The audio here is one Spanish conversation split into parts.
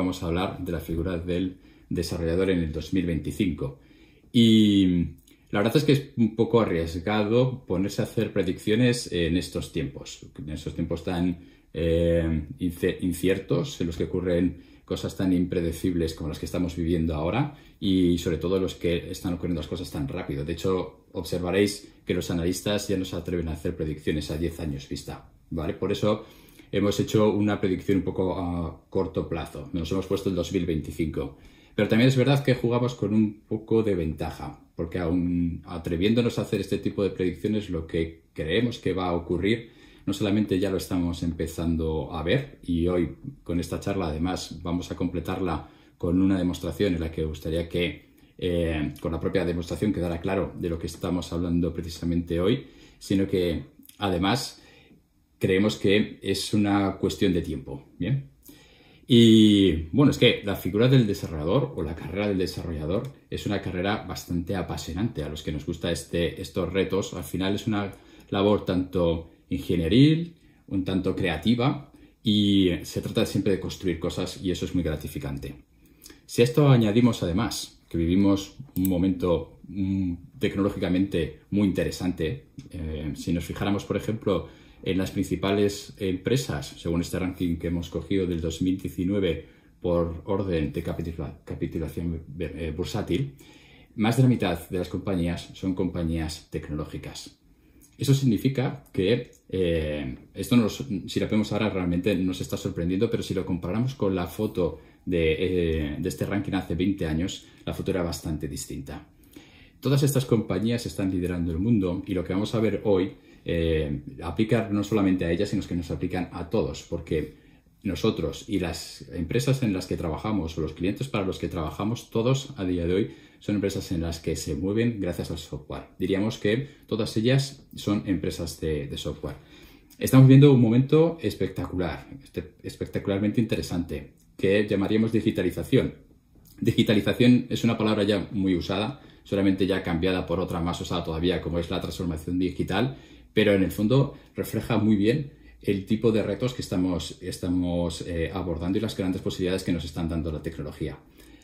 vamos a hablar de la figura del desarrollador en el 2025. Y la verdad es que es un poco arriesgado ponerse a hacer predicciones en estos tiempos, en estos tiempos tan eh, inciertos, en los que ocurren cosas tan impredecibles como las que estamos viviendo ahora y sobre todo los que están ocurriendo las cosas tan rápido. De hecho, observaréis que los analistas ya no se atreven a hacer predicciones a 10 años vista, ¿vale? Por eso hemos hecho una predicción un poco a corto plazo. Nos hemos puesto el 2025. Pero también es verdad que jugamos con un poco de ventaja, porque aun atreviéndonos a hacer este tipo de predicciones, lo que creemos que va a ocurrir, no solamente ya lo estamos empezando a ver, y hoy con esta charla además vamos a completarla con una demostración en la que gustaría que, eh, con la propia demostración, quedara claro de lo que estamos hablando precisamente hoy, sino que además creemos que es una cuestión de tiempo. ¿bien? Y bueno, es que la figura del desarrollador o la carrera del desarrollador es una carrera bastante apasionante a los que nos gusta este, estos retos. Al final es una labor tanto ingenieril, un tanto creativa y se trata siempre de construir cosas y eso es muy gratificante. Si a esto añadimos además que vivimos un momento mm, tecnológicamente muy interesante, eh, si nos fijáramos por ejemplo en las principales empresas, según este ranking que hemos cogido del 2019 por orden de capitulación eh, bursátil, más de la mitad de las compañías son compañías tecnológicas. Eso significa que eh, esto, si lo vemos ahora, realmente nos está sorprendiendo, pero si lo comparamos con la foto de eh, este ranking hace 20 años, la foto era bastante distinta. Todas estas compañías están liderando el mundo y lo que vamos a ver hoy eh, aplicar no solamente a ellas, sino que nos aplican a todos, porque nosotros y las empresas en las que trabajamos o los clientes para los que trabajamos, todos a día de hoy son empresas en las que se mueven gracias al software. Diríamos que todas ellas son empresas de, de software. Estamos viendo un momento espectacular, este, espectacularmente interesante, que llamaríamos digitalización. Digitalización es una palabra ya muy usada, solamente ya cambiada por otra más usada todavía, como es la transformación digital, pero en el fondo refleja muy bien el tipo de retos que estamos, eh, abordando y las grandes posibilidades que nos están dando la tecnología.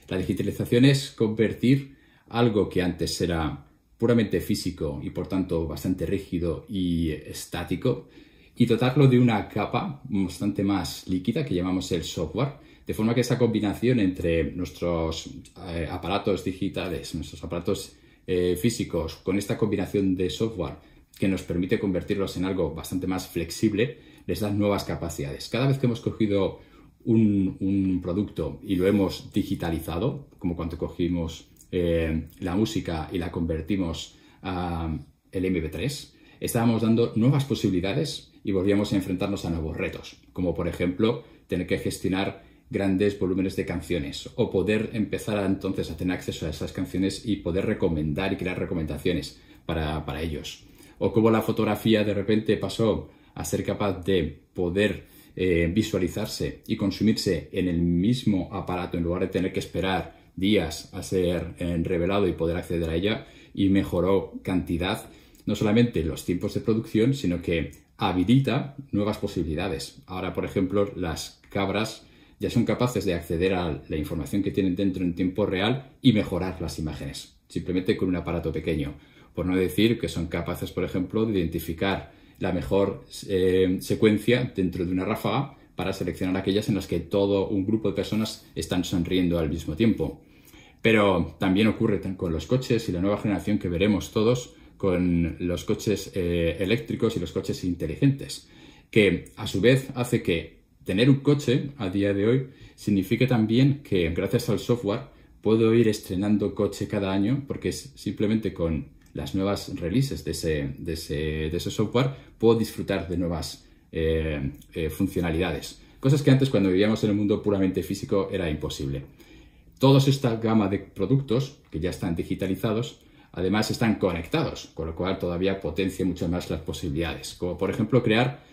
La digitalización es convertir algo que antes era puramente físico y por tanto bastante rígido y estático y dotarlo de una capa bastante más líquida que llamamos el software, de forma que esa combinación entre nuestros eh, aparatos digitales, nuestros aparatos eh, físicos, con esta combinación de software, que nos permite convertirlos en algo bastante más flexible, les da nuevas capacidades. Cada vez que hemos cogido un, producto y lo hemos digitalizado, como cuando cogimos eh, la música y la convertimos a el MP3, estábamos dando nuevas posibilidades y volvíamos a enfrentarnos a nuevos retos, como por ejemplo tener que gestionar grandes volúmenes de canciones o poder empezar entonces a tener acceso a esas canciones y poder recomendar y crear recomendaciones para ellos o cómo la fotografía de repente pasó a ser capaz de poder eh, visualizarse y consumirse en el mismo aparato en lugar de tener que esperar días a ser eh, revelado y poder acceder a ella y mejoró cantidad, no solamente los tiempos de producción, sino que habilita nuevas posibilidades. Ahora, por ejemplo, las cabras ya son capaces de acceder a la información que tienen dentro en tiempo real y mejorar las imágenes, simplemente con un aparato pequeño por no decir que son capaces, por ejemplo, de identificar la mejor eh, secuencia dentro de una ráfaga para seleccionar aquellas en las que todo un grupo de personas están sonriendo al mismo tiempo. Pero también ocurre con los coches y la nueva generación que veremos todos con los coches eh, eléctricos y los coches inteligentes, que a su vez hace que tener un coche a día de hoy signifique también que gracias al software puedo ir estrenando coche cada año porque es simplemente con las nuevas releases de ese, software, puedo disfrutar de nuevas eh, eh, funcionalidades. Cosas que antes cuando vivíamos en el mundo puramente físico era imposible. Toda esta gama de productos que ya están digitalizados, además están conectados, con lo cual todavía potencia mucho más las posibilidades, como por ejemplo crear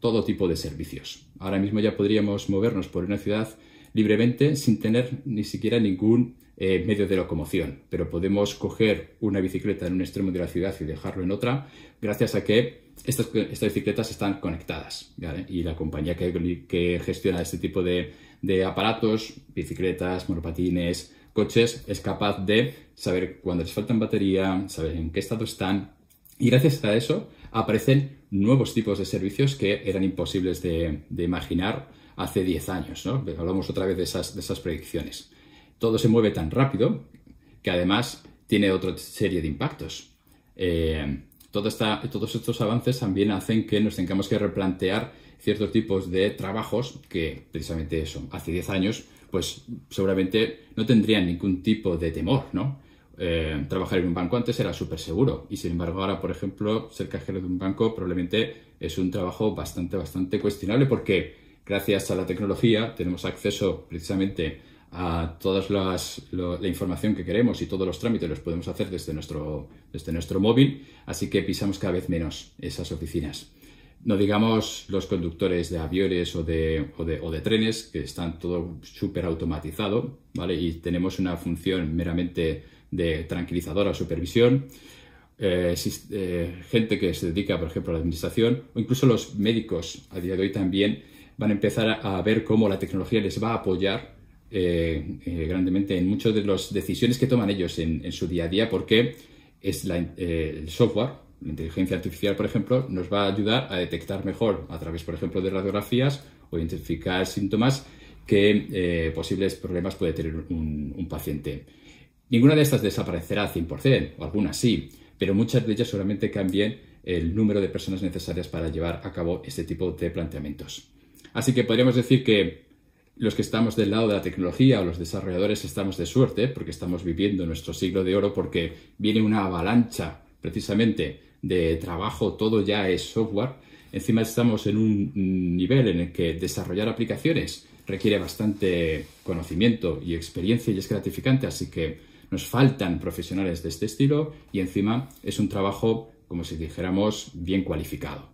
todo tipo de servicios. Ahora mismo ya podríamos movernos por una ciudad libremente sin tener ni siquiera ningún eh, medio de locomoción, pero podemos coger una bicicleta en un extremo de la ciudad y dejarlo en otra gracias a que estas, bicicletas están conectadas. Y la compañía que, gestiona este tipo de, aparatos, bicicletas, monopatines, coches, es capaz de saber cuándo les faltan batería, saber en qué estado están. Y gracias a eso aparecen nuevos tipos de servicios que eran imposibles de, imaginar hace 10 años. Hablamos otra vez de esas predicciones todo se mueve tan rápido que además tiene otra serie de impactos. Eh, todos estos avances también hacen que nos tengamos que replantear ciertos tipos de trabajos que precisamente eso, hace 10 años, pues seguramente no tendrían ningún tipo de temor, ¿no? Eh, trabajar en un banco antes era súper seguro y sin embargo ahora, por ejemplo, ser cajero de un banco probablemente es un trabajo bastante, bastante cuestionable porque gracias a la tecnología tenemos acceso precisamente a toda la información que queremos y todos los trámites los podemos hacer desde nuestro, desde nuestro móvil, así que pisamos cada vez menos esas oficinas. No digamos los conductores de aviones o de, o de, trenes, que están todo súper automatizado, ¿vale? Y tenemos una función meramente de tranquilizadora supervisión. Eh, eh, gente que se dedica, por ejemplo, a la administración, o incluso los médicos a día de hoy también van a empezar a ver cómo la tecnología les va a apoyar eh, eh, grandemente en muchas de las decisiones que toman ellos en, su día a día, porque es eh, el software, la inteligencia artificial, por ejemplo, nos va a ayudar a detectar mejor a través, por ejemplo, de radiografías o identificar síntomas que posibles problemas puede tener un, paciente. Ninguna de estas desaparecerá al 100%, o algunas sí, pero muchas de ellas solamente cambien el número de personas necesarias para llevar a cabo este tipo de planteamientos. Así que podríamos decir que los que estamos del lado de la tecnología o los desarrolladores estamos de suerte porque estamos viviendo nuestro siglo de oro porque viene una avalancha precisamente de trabajo, todo ya es software. Encima estamos en un nivel en el que desarrollar aplicaciones requiere bastante conocimiento y experiencia y es gratificante, así que nos faltan profesionales de este estilo y encima es un trabajo, como si dijéramos, bien cualificado.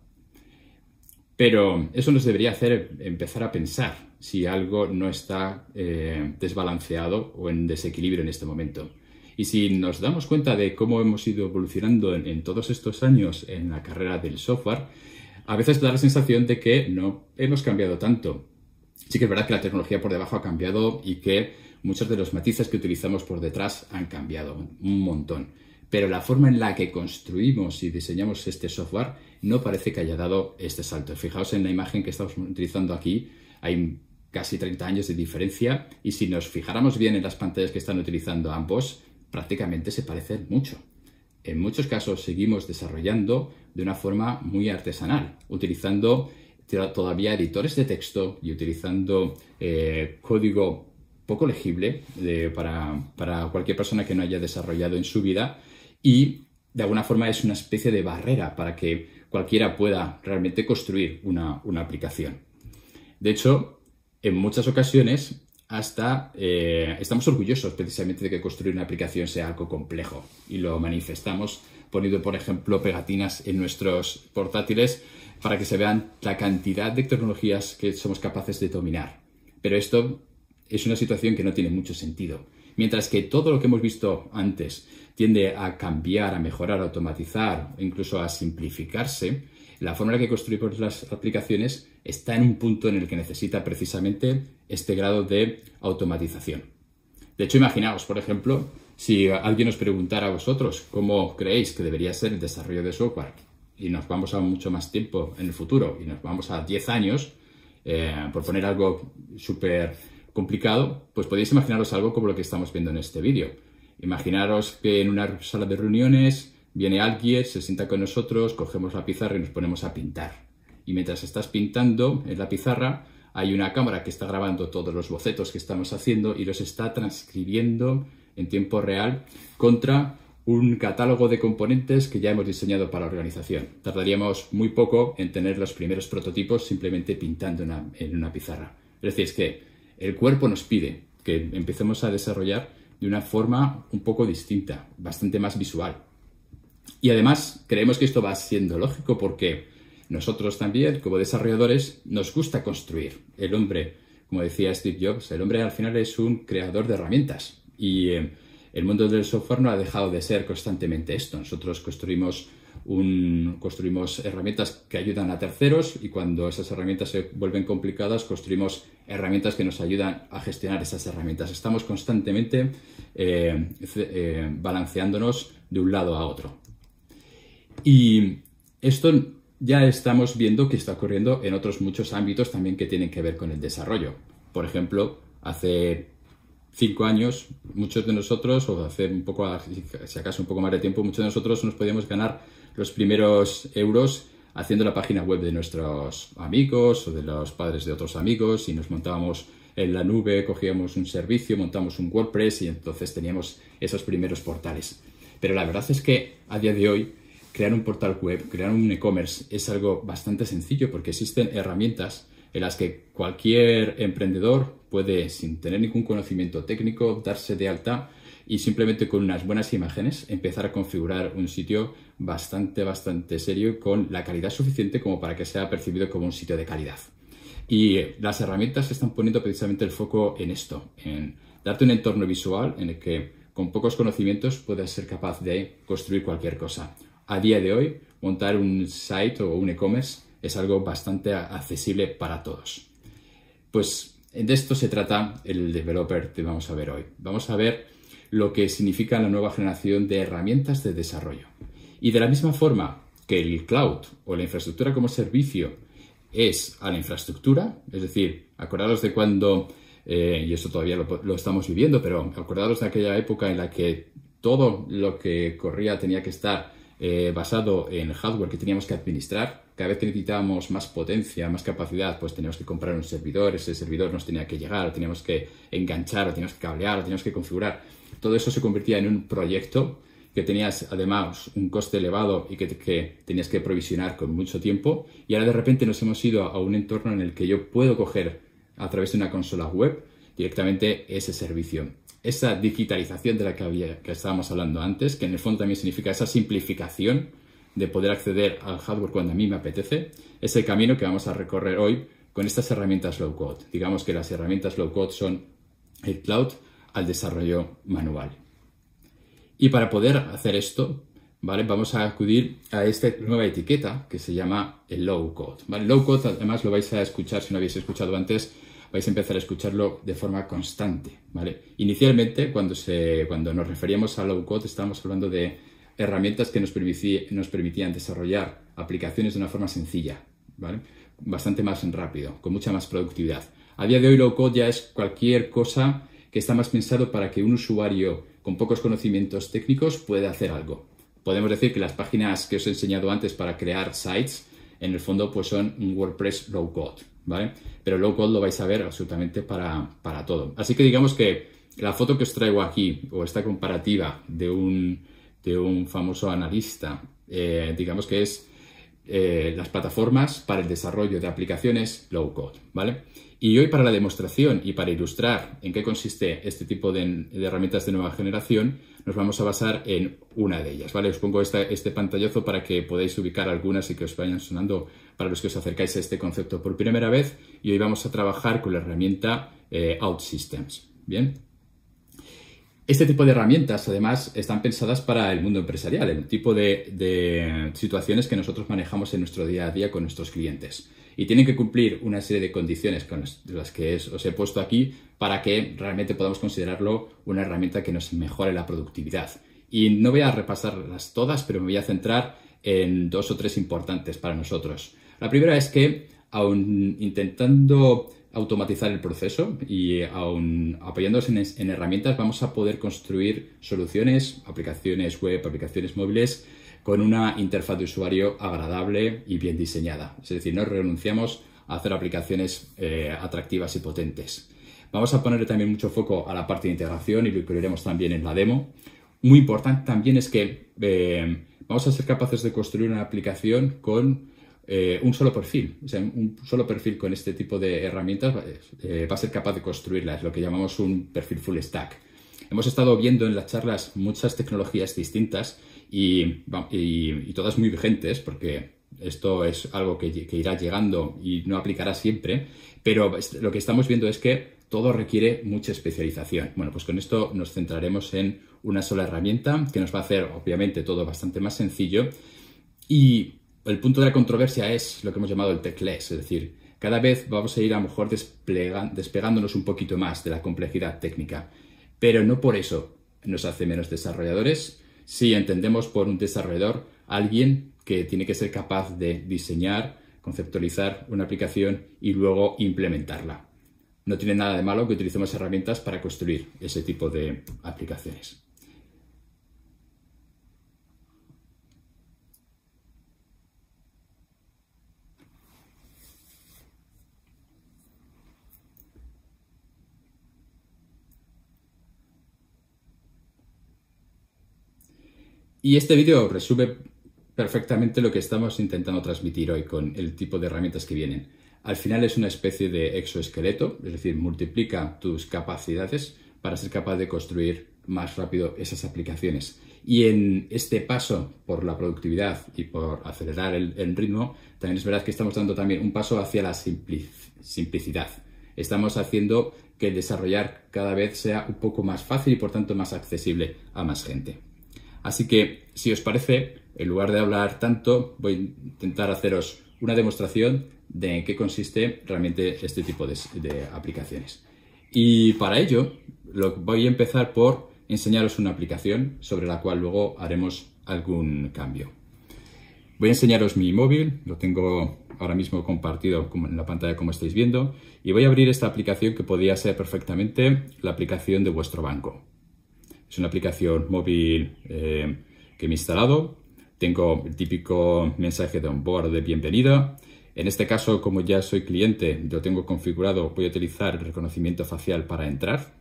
Pero eso nos debería hacer empezar a pensar si algo no está eh, desbalanceado o en desequilibrio en este momento. Y si nos damos cuenta de cómo hemos ido evolucionando en, todos estos años en la carrera del software, a veces da la sensación de que no hemos cambiado tanto. Sí que es verdad que la tecnología por debajo ha cambiado y que muchos de los matices que utilizamos por detrás han cambiado un montón. Pero la forma en la que construimos y diseñamos este software no parece que haya dado este salto. Fijaos en la imagen que estamos utilizando aquí. Hay casi 30 años de diferencia y si nos fijáramos bien en las pantallas que están utilizando ambos, prácticamente se parecen mucho. En muchos casos seguimos desarrollando de una forma muy artesanal, utilizando todavía editores de texto y utilizando eh, código poco legible para, cualquier persona que no haya desarrollado en su vida y de alguna forma es una especie de barrera para que cualquiera pueda realmente construir una, una aplicación. De hecho, en muchas ocasiones hasta eh, estamos orgullosos precisamente de que construir una aplicación sea algo complejo y lo manifestamos poniendo, por ejemplo, pegatinas en nuestros portátiles para que se vean la cantidad de tecnologías que somos capaces de dominar. Pero esto es una situación que no tiene mucho sentido. Mientras que todo lo que hemos visto antes tiende a cambiar, a mejorar, a automatizar, incluso a simplificarse, la forma en la que construimos las aplicaciones está en un punto en el que necesita precisamente este grado de automatización. De hecho, imaginaos, por ejemplo, si alguien os preguntara a vosotros cómo creéis que debería ser el desarrollo de software, y nos vamos a mucho más tiempo en el futuro, y nos vamos a 10 años, eh, por poner algo súper complicado, pues podéis imaginaros algo como lo que estamos viendo en este vídeo. Imaginaros que en una sala de reuniones Viene alguien, se sienta con nosotros, cogemos la pizarra y nos ponemos a pintar. Y mientras estás pintando en la pizarra, hay una cámara que está grabando todos los bocetos que estamos haciendo y los está transcribiendo en tiempo real contra un catálogo de componentes que ya hemos diseñado para la organización. Tardaríamos muy poco en tener los primeros prototipos simplemente pintando en una pizarra. Es decir, es que el cuerpo nos pide que empecemos a desarrollar de una forma un poco distinta, bastante más visual, y además creemos que esto va siendo lógico porque nosotros también, como desarrolladores, nos gusta construir. El hombre, como decía Steve Jobs, el hombre al final es un creador de herramientas y eh, el mundo del software no ha dejado de ser constantemente esto. Nosotros construimos, un, construimos herramientas que ayudan a terceros y cuando esas herramientas se vuelven complicadas, construimos herramientas que nos ayudan a gestionar esas herramientas. Estamos constantemente eh, eh, balanceándonos de un lado a otro. Y esto ya estamos viendo que está ocurriendo en otros muchos ámbitos también que tienen que ver con el desarrollo. Por ejemplo, hace cinco años, muchos de nosotros, o hace un poco, si acaso un poco más de tiempo, muchos de nosotros nos podíamos ganar los primeros euros haciendo la página web de nuestros amigos o de los padres de otros amigos y nos montábamos en la nube, cogíamos un servicio, montamos un WordPress y entonces teníamos esos primeros portales. Pero la verdad es que a día de hoy crear un portal web, crear un e-commerce es algo bastante sencillo porque existen herramientas en las que cualquier emprendedor puede, sin tener ningún conocimiento técnico, darse de alta y simplemente con unas buenas imágenes empezar a configurar un sitio bastante, bastante serio con la calidad suficiente como para que sea percibido como un sitio de calidad. Y eh, las herramientas están poniendo precisamente el foco en esto, en darte un entorno visual en el que con pocos conocimientos puedas ser capaz de construir cualquier cosa a día de hoy montar un site o un e-commerce es algo bastante accesible para todos. Pues de esto se trata el developer que vamos a ver hoy. Vamos a ver lo que significa la nueva generación de herramientas de desarrollo. Y de la misma forma que el cloud o la infraestructura como servicio es a la infraestructura, es decir, acordaros de cuando, eh, y esto todavía lo, lo estamos viviendo, pero acordaros de aquella época en la que todo lo que corría tenía que estar eh, basado en hardware que teníamos que administrar. Cada vez que necesitábamos más potencia, más capacidad, pues teníamos que comprar un servidor, ese servidor nos tenía que llegar, teníamos que enganchar, teníamos que cablear, teníamos que configurar. Todo eso se convertía en un proyecto que tenías además un coste elevado y que, tenías que provisionar con mucho tiempo. Y ahora de repente nos hemos ido a un entorno en el que yo puedo coger a través de una consola web directamente ese servicio esa digitalización de la que, estábamos hablando antes, que en el fondo también significa esa simplificación de poder acceder al hardware cuando a mí me apetece, es el camino que vamos a recorrer hoy con estas herramientas low code. Digamos que las herramientas low code son el cloud al desarrollo manual. Y para poder hacer esto, ¿vale? Vamos a acudir a esta nueva etiqueta que se llama el low code. ¿vale? Low code además lo vais a escuchar si no habéis escuchado antes vais a empezar a escucharlo de forma constante, ¿vale? Inicialmente, cuando, cuando nos referíamos a low code, estábamos hablando de herramientas que nos, nos permitían desarrollar aplicaciones de una forma sencilla, ¿vale? Bastante más rápido, con mucha más productividad. A día de hoy, low code ya es cualquier cosa que está más pensado para que un usuario con pocos conocimientos técnicos pueda hacer algo. Podemos decir que las páginas que os he enseñado antes para crear sites, en el fondo, pues son un WordPress low code, ¿vale? Pero low code lo vais a ver absolutamente para, todo. Así que digamos que la foto que os traigo aquí, o esta comparativa de un, de un famoso analista, eh, digamos que es eh, las plataformas para el desarrollo de aplicaciones low code, ¿vale? Y hoy para la demostración y para ilustrar en qué consiste este tipo de, herramientas de nueva generación, nos vamos a basar en una de ellas, ¿vale? Os pongo este pantallazo para que podáis ubicar algunas y que os vayan sonando para los que os acercáis a este concepto por primera vez y hoy vamos a trabajar con la herramienta eh, OutSystems. Bien. Este tipo de herramientas, además, están pensadas para el mundo empresarial, el tipo de, situaciones que nosotros manejamos en nuestro día a día con nuestros clientes. Y tienen que cumplir una serie de condiciones con las, que os he puesto aquí para que realmente podamos considerarlo una herramienta que nos mejore la productividad. Y no voy a repasarlas todas, pero me voy a centrar en dos o tres importantes para nosotros. La primera es que, aun intentando automatizar el proceso y aun apoyándonos en, herramientas, vamos a poder construir soluciones, aplicaciones web, aplicaciones móviles, con una interfaz de usuario agradable y bien diseñada. Es decir, no renunciamos a hacer aplicaciones eh, atractivas y potentes. Vamos a ponerle también mucho foco a la parte de integración y lo incluiremos también en la demo. Muy importante también es que eh, vamos a ser capaces de construir una aplicación con eh, un solo perfil. O sea, un solo perfil con este tipo de herramientas eh, va a ser capaz de construirla. Es lo que llamamos un perfil full stack. Hemos estado viendo en las charlas muchas tecnologías distintas y, todas muy vigentes, porque esto es algo que, que, irá llegando y no aplicará siempre, pero lo que estamos viendo es que todo requiere mucha especialización. Bueno, pues con esto nos centraremos en una sola herramienta que nos va a hacer, obviamente, todo bastante más sencillo y el punto de la controversia es lo que hemos llamado el teclés, es decir, cada vez vamos a ir a lo mejor despegándonos un poquito más de la complejidad técnica, pero no por eso nos hace menos desarrolladores si entendemos por un desarrollador alguien que tiene que ser capaz de diseñar, conceptualizar una aplicación y luego implementarla. No tiene nada de malo que utilicemos herramientas para construir ese tipo de aplicaciones. Y este vídeo resume perfectamente lo que estamos intentando transmitir hoy con el tipo de herramientas que vienen. Al final es una especie de exoesqueleto, es decir, multiplica tus capacidades para ser capaz de construir más rápido esas aplicaciones. Y en este paso por la productividad y por acelerar el, ritmo, también es verdad que estamos dando también un paso hacia la simplicidad. Estamos haciendo que el desarrollar cada vez sea un poco más fácil y por tanto más accesible a más gente. Así que, si os parece, en lugar de hablar tanto, voy a intentar haceros una demostración de en qué consiste realmente este tipo de, aplicaciones. Y para ello, voy a empezar por enseñaros una aplicación sobre la cual luego haremos algún cambio. Voy a enseñaros mi móvil, lo tengo ahora mismo compartido en la pantalla como estáis viendo, y voy a abrir esta aplicación que podría ser perfectamente la aplicación de vuestro banco. Es una aplicación móvil eh, que me he instalado. Tengo el típico mensaje de onboard de bienvenida. En este caso, como ya soy cliente, lo tengo configurado, voy a utilizar el reconocimiento facial para entrar.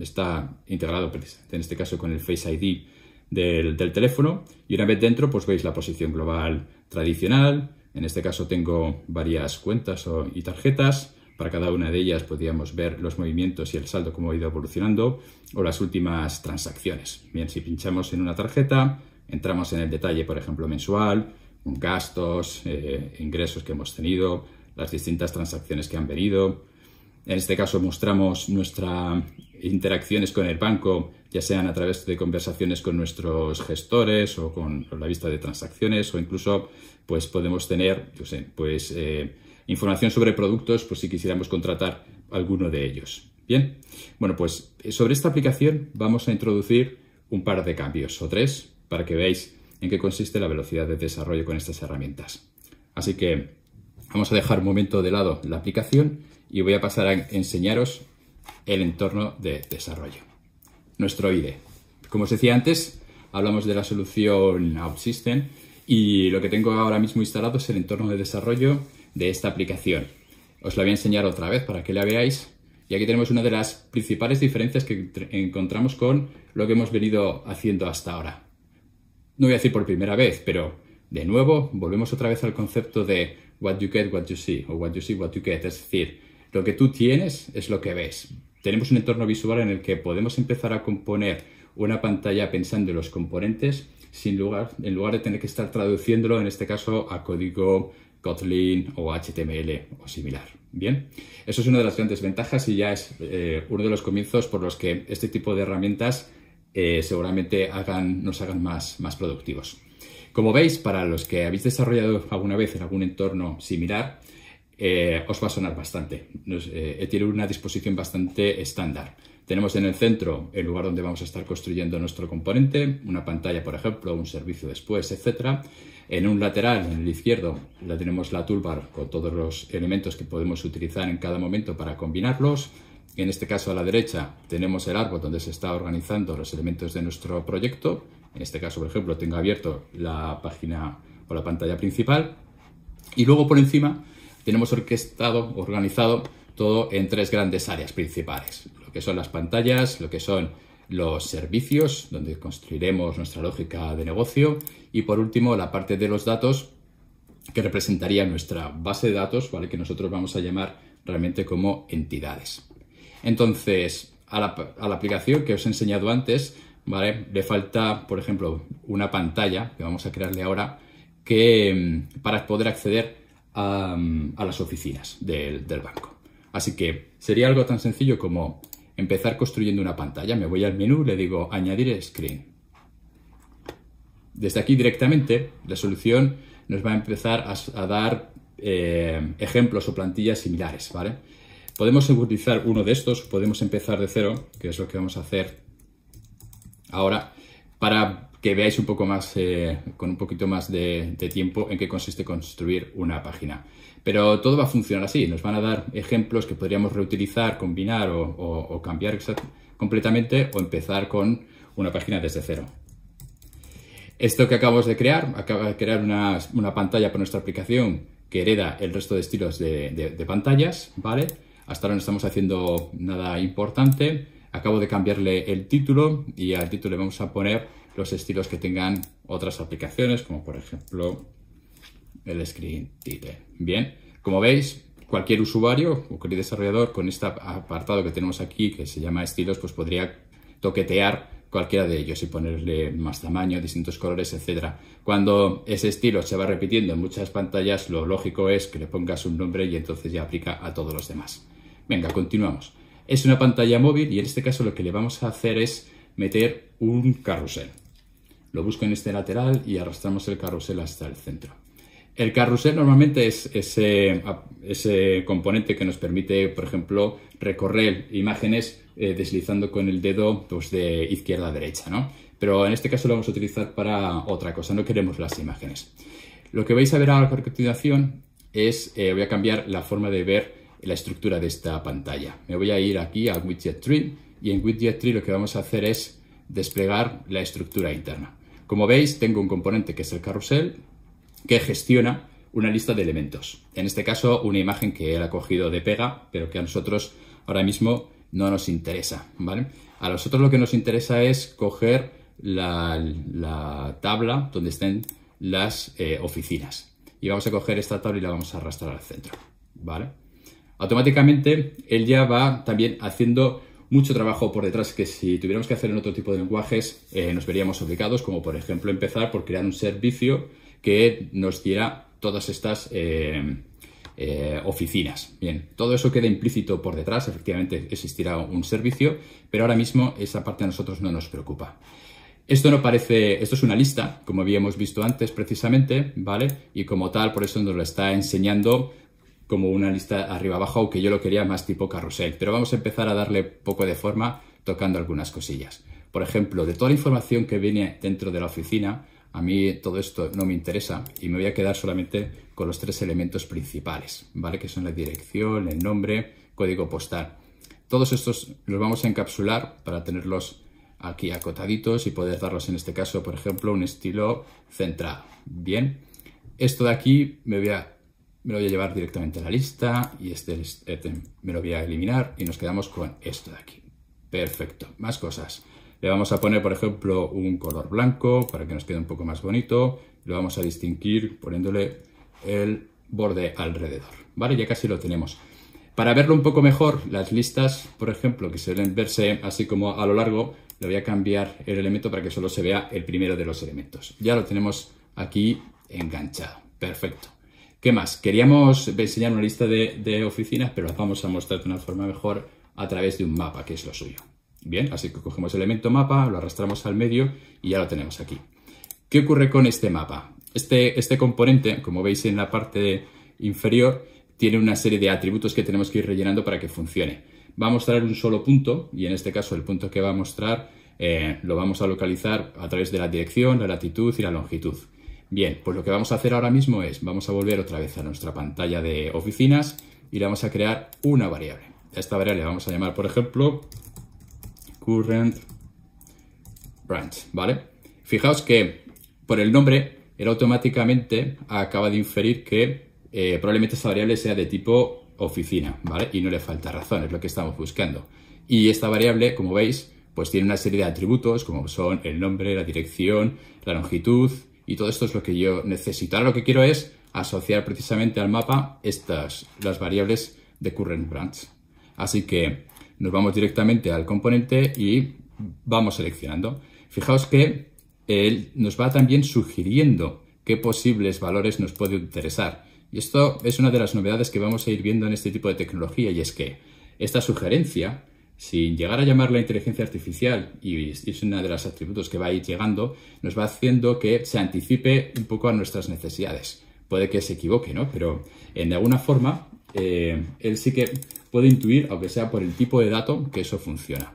Está integrado pues, en este caso con el Face ID del, del, teléfono y una vez dentro pues veis la posición global tradicional. En este caso tengo varias cuentas y tarjetas. Para cada una de ellas podríamos ver los movimientos y el saldo cómo ha ido evolucionando o las últimas transacciones. Bien, si pinchamos en una tarjeta, entramos en el detalle, por ejemplo, mensual, gastos, eh, ingresos que hemos tenido, las distintas transacciones que han venido. En este caso mostramos nuestras interacciones con el banco, ya sean a través de conversaciones con nuestros gestores o con la vista de transacciones o incluso pues podemos tener, yo sé, pues... Eh, información sobre productos por pues si quisiéramos contratar alguno de ellos. Bien, bueno, pues eh, sobre esta aplicación vamos a introducir un par de cambios o tres para que veáis en qué consiste la velocidad de desarrollo con estas herramientas. Así que vamos a dejar un momento de lado la aplicación y voy a pasar a enseñaros el entorno de desarrollo. Nuestro IDE. Como os decía antes, hablamos de la solución OutSystem y lo que tengo ahora mismo instalado es el entorno de desarrollo de esta aplicación. Os la voy a enseñar otra vez para que la veáis. Y aquí tenemos una de las principales diferencias que encontramos con lo que hemos venido haciendo hasta ahora. No voy a decir por primera vez, pero de nuevo volvemos otra vez al concepto de what you get, what you see, o what you see, what you get. Es decir, lo que tú tienes es lo que ves. Tenemos un entorno visual en el que podemos empezar a componer una pantalla pensando en los componentes sin lugar, en lugar de tener que estar traduciéndolo, en este caso, a código Kotlin o HTML o similar. Bien, eso es una de las grandes ventajas y ya es eh, uno de los comienzos por los que este tipo de herramientas eh, seguramente hagan, nos hagan más, más productivos. Como veis, para los que habéis desarrollado alguna vez en algún entorno similar, eh, os va a sonar bastante. Nos, tiene una disposición bastante estándar. Tenemos en el centro el lugar donde vamos a estar construyendo nuestro componente, una pantalla, por ejemplo, un servicio después, etc. En un lateral, en el izquierdo, la tenemos la toolbar con todos los elementos que podemos utilizar en cada momento para combinarlos. En este caso, a la derecha, tenemos el árbol donde se está organizando los elementos de nuestro proyecto. En este caso, por ejemplo, tengo abierto la página o la pantalla principal. Y luego, por encima, tenemos orquestado, organizado todo en tres grandes áreas principales lo que son las pantallas, lo que son los servicios, donde construiremos nuestra lógica de negocio, y por último la parte de los datos, que representaría nuestra base de datos, ¿vale? que nosotros vamos a llamar realmente como entidades. Entonces, a la, aplicación que os he enseñado antes, le falta, por ejemplo, una pantalla que vamos a crearle ahora que, mm, para poder acceder a, mm, las oficinas del banco. Así que sería algo tan sencillo como empezar construyendo una pantalla. Me voy al menú, le digo añadir screen. Desde aquí directamente la solución nos va a empezar a, dar eh, ejemplos o plantillas similares, Podemos utilizar uno de estos, podemos empezar de cero, que es lo que vamos a hacer ahora, para que veáis un poco más, eh, con un poquito más de tiempo, en qué consiste construir una página. Pero todo va a funcionar así, nos van a dar ejemplos que podríamos reutilizar, combinar o, cambiar completamente o empezar con una página desde cero. Esto que acabamos de crear, acaba de crear una, pantalla para nuestra aplicación que hereda el resto de estilos de, de pantallas, ¿vale? Hasta ahora no estamos haciendo nada importante. Acabo de cambiarle el título y al título le vamos a poner los estilos que tengan otras aplicaciones, como por ejemplo el screen title. Bien, como veis, cualquier usuario o cualquier desarrollador con este apartado que tenemos aquí, que se llama estilos, pues podría toquetear cualquiera de ellos y ponerle más tamaño, distintos colores, etcétera. Cuando ese estilo se va repitiendo en muchas pantallas, lo lógico es que le pongas un nombre y entonces ya aplica a todos los demás. Venga, continuamos. Es una pantalla móvil y en este caso lo que le vamos a hacer es meter un carrusel. Lo busco en este lateral y arrastramos el carrusel hasta el centro. El carrusel normalmente es ese, componente que nos permite, por ejemplo, recorrer imágenes eh, deslizando con el dedo pues, de izquierda a derecha, Pero en este caso lo vamos a utilizar para otra cosa, no queremos las imágenes. Lo que vais a ver ahora a continuación es, eh, voy a cambiar la forma de ver la estructura de esta pantalla. Me voy a ir aquí a Widget Tree y en Widget Tree lo que vamos a hacer es desplegar la estructura interna. Como veis, tengo un componente que es el carrusel, que gestiona una lista de elementos. En este caso, una imagen que él ha cogido de pega, pero que a nosotros ahora mismo no nos interesa, ¿vale? A nosotros lo que nos interesa es coger la, tabla donde estén las eh, oficinas. Y vamos a coger esta tabla y la vamos a arrastrar al centro, ¿vale? Automáticamente, él ya va también haciendo mucho trabajo por detrás que si tuviéramos que hacer en otro tipo de lenguajes eh, nos veríamos obligados, como por ejemplo empezar por crear un servicio que nos diera todas estas eh, eh, oficinas. Bien, todo eso queda implícito por detrás, efectivamente existirá un servicio, pero ahora mismo esa parte a nosotros no nos preocupa. Esto no parece, esto es una lista, como habíamos visto antes precisamente, ¿vale? Y como tal, por eso nos lo está enseñando como una lista arriba abajo, aunque yo lo quería más tipo carrusel. Pero vamos a empezar a darle poco de forma tocando algunas cosillas. Por ejemplo, de toda la información que viene dentro de la oficina, a mí todo esto no me interesa y me voy a quedar solamente con los tres elementos principales, ¿vale? Que son la dirección, el nombre, código postal. Todos estos los vamos a encapsular para tenerlos aquí acotaditos y poder darlos en este caso, por ejemplo, un estilo centrado. Bien, esto de aquí me, voy a, me lo voy a llevar directamente a la lista y este, este me lo voy a eliminar y nos quedamos con esto de aquí. Perfecto, más cosas. Le vamos a poner, por ejemplo, un color blanco para que nos quede un poco más bonito. Lo vamos a distinguir poniéndole el borde alrededor. ¿Vale? Ya casi lo tenemos. Para verlo un poco mejor, las listas, por ejemplo, que suelen verse así como a lo largo, le voy a cambiar el elemento para que solo se vea el primero de los elementos. Ya lo tenemos aquí enganchado. Perfecto. ¿Qué más? Queríamos enseñar una lista de, de oficinas, pero las vamos a mostrar de una forma mejor a través de un mapa, que es lo suyo. Bien, así que cogemos el elemento mapa, lo arrastramos al medio y ya lo tenemos aquí. ¿Qué ocurre con este mapa? Este, este, componente, como veis en la parte inferior, tiene una serie de atributos que tenemos que ir rellenando para que funcione. Va a mostrar un solo punto y en este caso el punto que va a mostrar eh, lo vamos a localizar a través de la dirección, la latitud y la longitud. Bien, pues lo que vamos a hacer ahora mismo es, vamos a volver otra vez a nuestra pantalla de oficinas y le vamos a crear una variable. A esta variable le vamos a llamar, por ejemplo, current branch, ¿vale? Fijaos que por el nombre, él automáticamente acaba de inferir que eh, probablemente esta variable sea de tipo oficina, ¿vale? Y no le falta razón, es lo que estamos buscando. Y esta variable, como veis, pues tiene una serie de atributos como son el nombre, la dirección, la longitud y todo esto es lo que yo necesito. Ahora lo que quiero es asociar precisamente al mapa estas, las variables de current branch. Así que nos vamos directamente al componente y vamos seleccionando. Fijaos que él nos va también sugiriendo qué posibles valores nos puede interesar. Y esto es una de las novedades que vamos a ir viendo en este tipo de tecnología y es que esta sugerencia, sin llegar a llamarla inteligencia artificial, y es una de los atributos que va a ir llegando, nos va haciendo que se anticipe un poco a nuestras necesidades. Puede que se equivoque, ¿no? Pero en alguna forma eh, él sí que puede intuir, aunque sea por el tipo de dato, que eso funciona.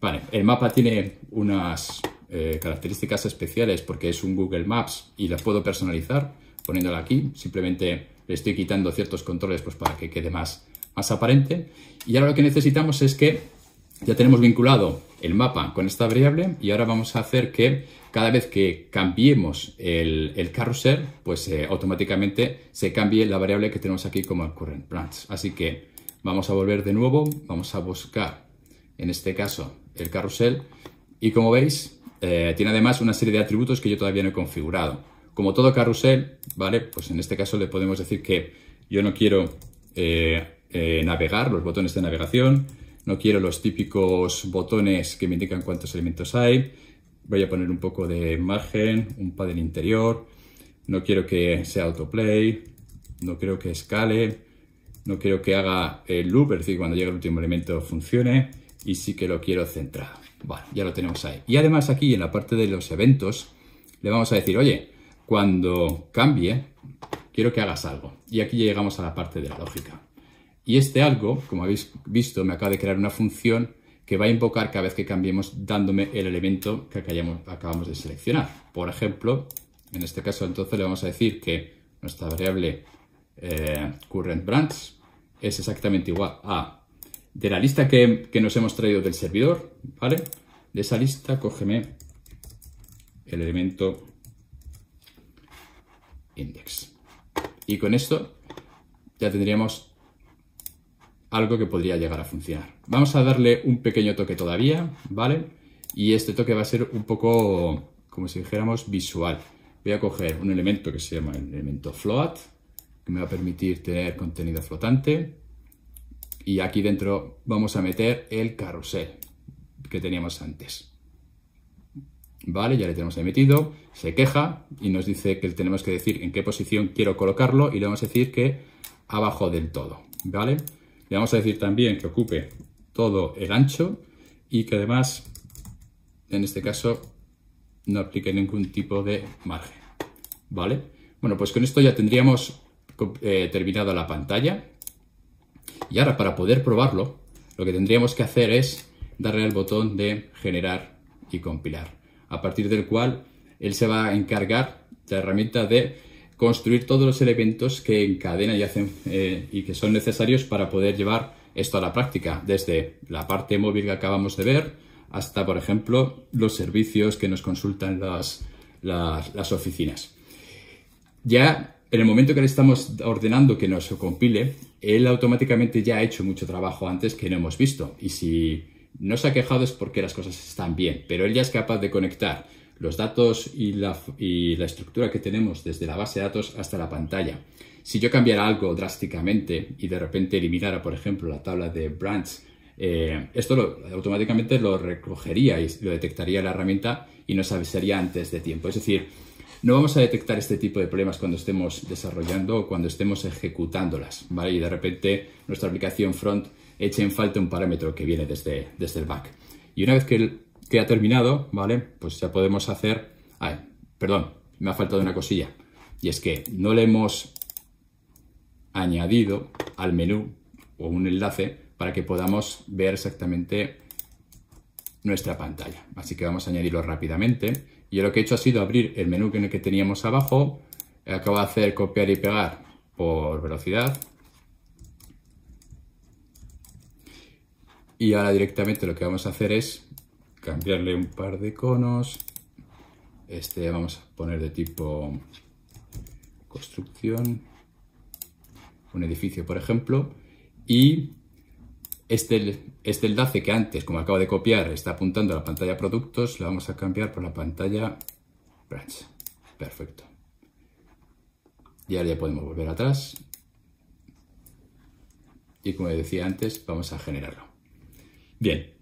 Vale, el mapa tiene unas eh, características especiales porque es un Google Maps y la puedo personalizar poniéndola aquí. Simplemente le estoy quitando ciertos controles pues, para que quede más, más aparente. Y ahora lo que necesitamos es que ya tenemos vinculado el mapa con esta variable y ahora vamos a hacer que cada vez que cambiemos el, carrusel, pues eh, automáticamente se cambie la variable que tenemos aquí como el current branch. Así que vamos a volver de nuevo, vamos a buscar en este caso el carrusel y como veis eh, tiene además una serie de atributos que yo todavía no he configurado. Como todo carrusel, ¿vale? Pues en este caso le podemos decir que yo no quiero eh, navegar, los botones de navegación, no quiero los típicos botones que me indican cuántos elementos hay, voy a poner un poco de margen, un panel interior, no quiero que sea autoplay, no quiero que escale, no quiero que haga el loop, es decir, cuando llegue el último elemento funcione, y sí que lo quiero centrar. Bueno, ya lo tenemos ahí. Y además aquí en la parte de los eventos le vamos a decir, oye, cuando cambie, quiero que hagas algo. Y aquí ya llegamos a la parte de la lógica. Y este algo, como habéis visto, me acaba de crear una función que va a invocar cada vez que cambiemos dándome el elemento que acabamos de seleccionar. Por ejemplo, en este caso entonces le vamos a decir que nuestra variable eh, current branch es exactamente igual a de la lista que, que, nos hemos traído del servidor, ¿vale? De esa lista cógeme el elemento index. Y con esto ya tendríamos algo que podría llegar a funcionar. Vamos a darle un pequeño toque todavía, ¿vale? Y este toque va a ser un poco, como si dijéramos, visual. Voy a coger un elemento que se llama el elemento float, que me va a permitir tener contenido flotante. Y aquí dentro vamos a meter el carrusel que teníamos antes. Vale, ya le tenemos emitido metido, se queja y nos dice que tenemos que decir en qué posición quiero colocarlo y le vamos a decir que abajo del todo, ¿vale? vale le vamos a decir también que ocupe todo el ancho y que además, en este caso, no aplique ningún tipo de margen. ¿Vale? Bueno, pues con esto ya tendríamos eh, terminada la pantalla. Y ahora para poder probarlo, lo que tendríamos que hacer es darle al botón de generar y compilar, a partir del cual él se va a encargar la herramienta de construir todos los elementos que encadenan y hacen eh, y que son necesarios para poder llevar esto a la práctica, desde la parte móvil que acabamos de ver hasta, por ejemplo, los servicios que nos consultan las, las oficinas. Ya en el momento que le estamos ordenando que nos compile, él automáticamente ya ha hecho mucho trabajo antes que no hemos visto. Y si no se ha quejado es porque las cosas están bien, pero él ya es capaz de conectar los datos y la, estructura que tenemos desde la base de datos hasta la pantalla. Si yo cambiara algo drásticamente y de repente eliminara, por ejemplo, la tabla de branch, eh, esto automáticamente lo recogería y lo detectaría la herramienta y nos avisaría antes de tiempo. Es decir, no vamos a detectar este tipo de problemas cuando estemos desarrollando o cuando estemos ejecutándolas, ¿vale? Y de repente nuestra aplicación front echa en falta un parámetro que viene desde, desde el back. Y una vez que que ha terminado, ¿vale? Pues ya podemos hacer... Ay, perdón, me ha faltado una cosilla. Y es que no le hemos añadido al menú o un enlace para que podamos ver exactamente nuestra pantalla. Así que vamos a añadirlo rápidamente. y lo que he hecho ha sido abrir el menú que, que teníamos abajo. Acabo de hacer copiar y pegar por velocidad. Y ahora directamente lo que vamos a hacer es cambiarle un par de conos. Este vamos a poner de tipo construcción, un edificio por ejemplo, y este, este enlace que antes, como acabo de copiar, está apuntando a la pantalla productos, la vamos a cambiar por la pantalla branch. Perfecto. Y ahora ya podemos volver atrás. Y como decía antes, vamos a generarlo. Bien,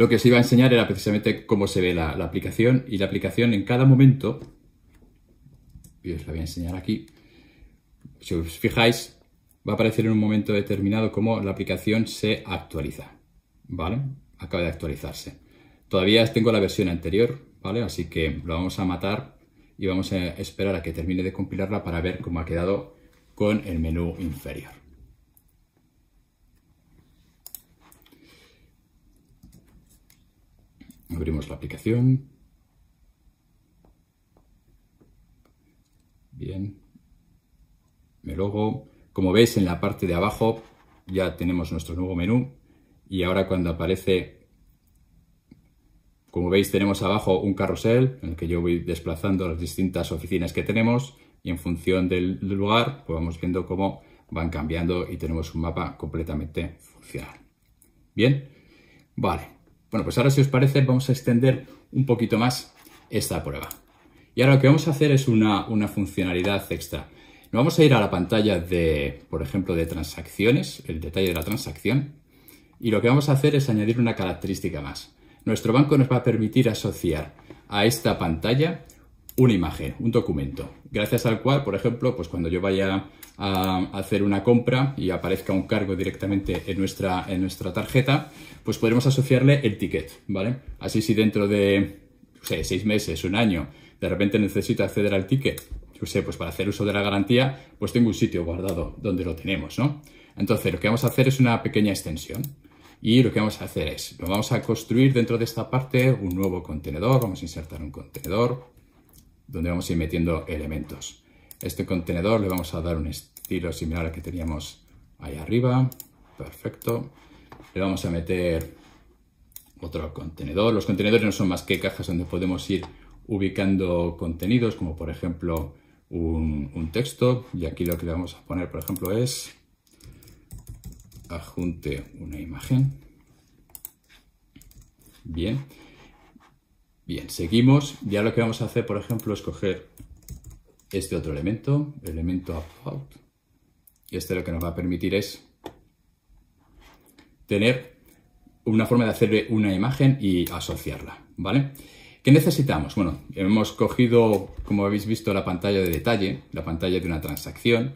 lo que os iba a enseñar era precisamente cómo se ve la, aplicación y la aplicación en cada momento, y os la voy a enseñar aquí, si os fijáis, va a aparecer en un momento determinado cómo la aplicación se actualiza, ¿vale? Acaba de actualizarse. Todavía tengo la versión anterior, ¿vale? Así que lo vamos a matar y vamos a esperar a que termine de compilarla para ver cómo ha quedado con el menú inferior. Abrimos la aplicación. Bien. Me logo. Como veis en la parte de abajo ya tenemos nuestro nuevo menú y ahora cuando aparece, como veis tenemos abajo un carrusel en el que yo voy desplazando las distintas oficinas que tenemos y en función del lugar pues vamos viendo cómo van cambiando y tenemos un mapa completamente funcional. Bien, vale, bueno, pues ahora si os parece vamos a extender un poquito más esta prueba. Y ahora lo que vamos a hacer es una, funcionalidad extra. Nos vamos a ir a la pantalla de, por ejemplo, de transacciones, el detalle de la transacción, y lo que vamos a hacer es añadir una característica más. Nuestro banco nos va a permitir asociar a esta pantalla una imagen, un documento, gracias al cual, por ejemplo, pues cuando yo vaya hacer una compra y aparezca un cargo directamente en nuestra, en nuestra tarjeta, pues podremos asociarle el ticket, ¿vale? Así si dentro de seis meses, un año, de repente necesito acceder al ticket, yo sé, pues para hacer uso de la garantía, pues tengo un sitio guardado donde lo tenemos, ¿no? Entonces, lo que vamos a hacer es una pequeña extensión. Y lo que vamos a hacer es, lo vamos a construir dentro de esta parte un nuevo contenedor, vamos a insertar un contenedor donde vamos a ir metiendo elementos. Este contenedor le vamos a dar un, similar al que teníamos ahí arriba. Perfecto. Le vamos a meter otro contenedor. Los contenedores no son más que cajas donde podemos ir ubicando contenidos, como por ejemplo un, texto. Y aquí lo que le vamos a poner, por ejemplo, es adjunte una imagen. Bien. Bien, seguimos. Ya lo que vamos a hacer, por ejemplo, es coger este otro elemento, elemento out, y esto lo que nos va a permitir es tener una forma de hacerle una imagen y asociarla, ¿vale? ¿Qué necesitamos? Bueno, hemos cogido, como habéis visto, la pantalla de detalle, la pantalla de una transacción.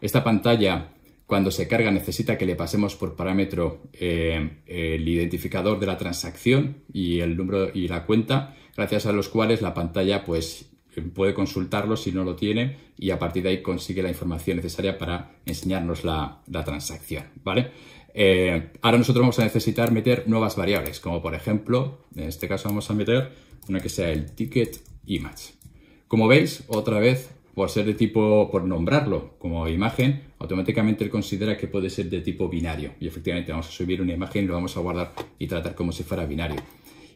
Esta pantalla, cuando se carga, necesita que le pasemos por parámetro eh, el identificador de la transacción y el número y la cuenta, gracias a los cuales la pantalla pues puede consultarlo si no lo tiene y a partir de ahí consigue la información necesaria para enseñarnos la, transacción, ¿vale? Eh, ahora nosotros vamos a necesitar meter nuevas variables, como por ejemplo, en este caso vamos a meter una que sea el ticket image. Como veis, otra vez, por ser de tipo, por nombrarlo como imagen, automáticamente él considera que puede ser de tipo binario. Y efectivamente vamos a subir una imagen, lo vamos a guardar y tratar como si fuera binario.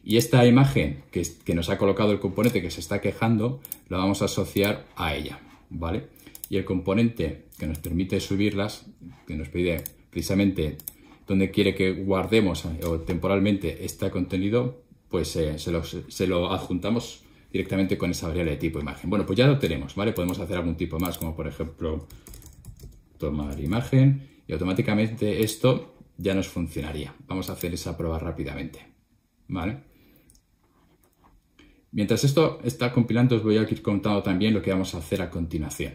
Y esta imagen que, nos ha colocado el componente que se está quejando, la vamos a asociar a ella, ¿vale? Y el componente que nos permite subirlas, que nos pide precisamente dónde quiere que guardemos eh, o temporalmente este contenido, pues eh, se, lo, se lo adjuntamos directamente con esa variable de tipo imagen. Bueno, pues ya lo tenemos, ¿vale? Podemos hacer algún tipo más, como por ejemplo tomar imagen y automáticamente esto ya nos funcionaría. Vamos a hacer esa prueba rápidamente, ¿vale? Mientras esto está compilando, os voy a ir contando también lo que vamos a hacer a continuación.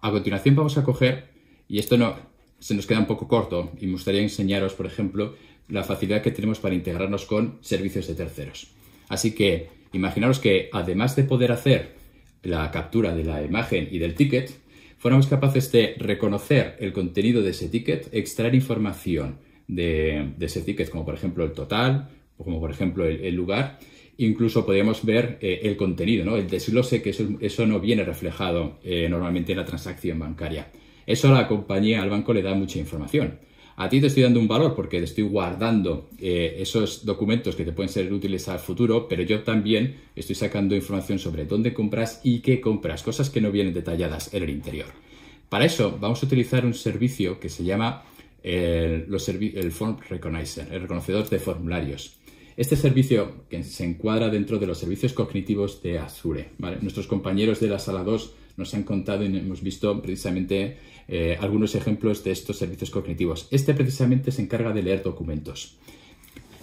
A continuación vamos a coger, y esto no, se nos queda un poco corto, y me gustaría enseñaros, por ejemplo, la facilidad que tenemos para integrarnos con servicios de terceros. Así que imaginaros que además de poder hacer la captura de la imagen y del ticket, fuéramos capaces de reconocer el contenido de ese ticket, extraer información de, ese ticket, como por ejemplo el total, o como por ejemplo el lugar, incluso podríamos ver eh, el contenido, el desglose, que eso, no viene reflejado eh, normalmente en la transacción bancaria. Eso a la compañía, al banco le da mucha información. A ti te estoy dando un valor porque te estoy guardando eh, esos documentos que te pueden ser útiles al futuro, pero yo también estoy sacando información sobre dónde compras y qué compras, cosas que no vienen detalladas en el interior. Para eso vamos a utilizar un servicio que se llama el, el Form Recognizer, el reconocedor de formularios. Este servicio que se encuadra dentro de los servicios cognitivos de Azure. Nuestros compañeros de la sala 2 nos han contado y hemos visto precisamente eh, algunos ejemplos de estos servicios cognitivos. Este precisamente se encarga de leer documentos.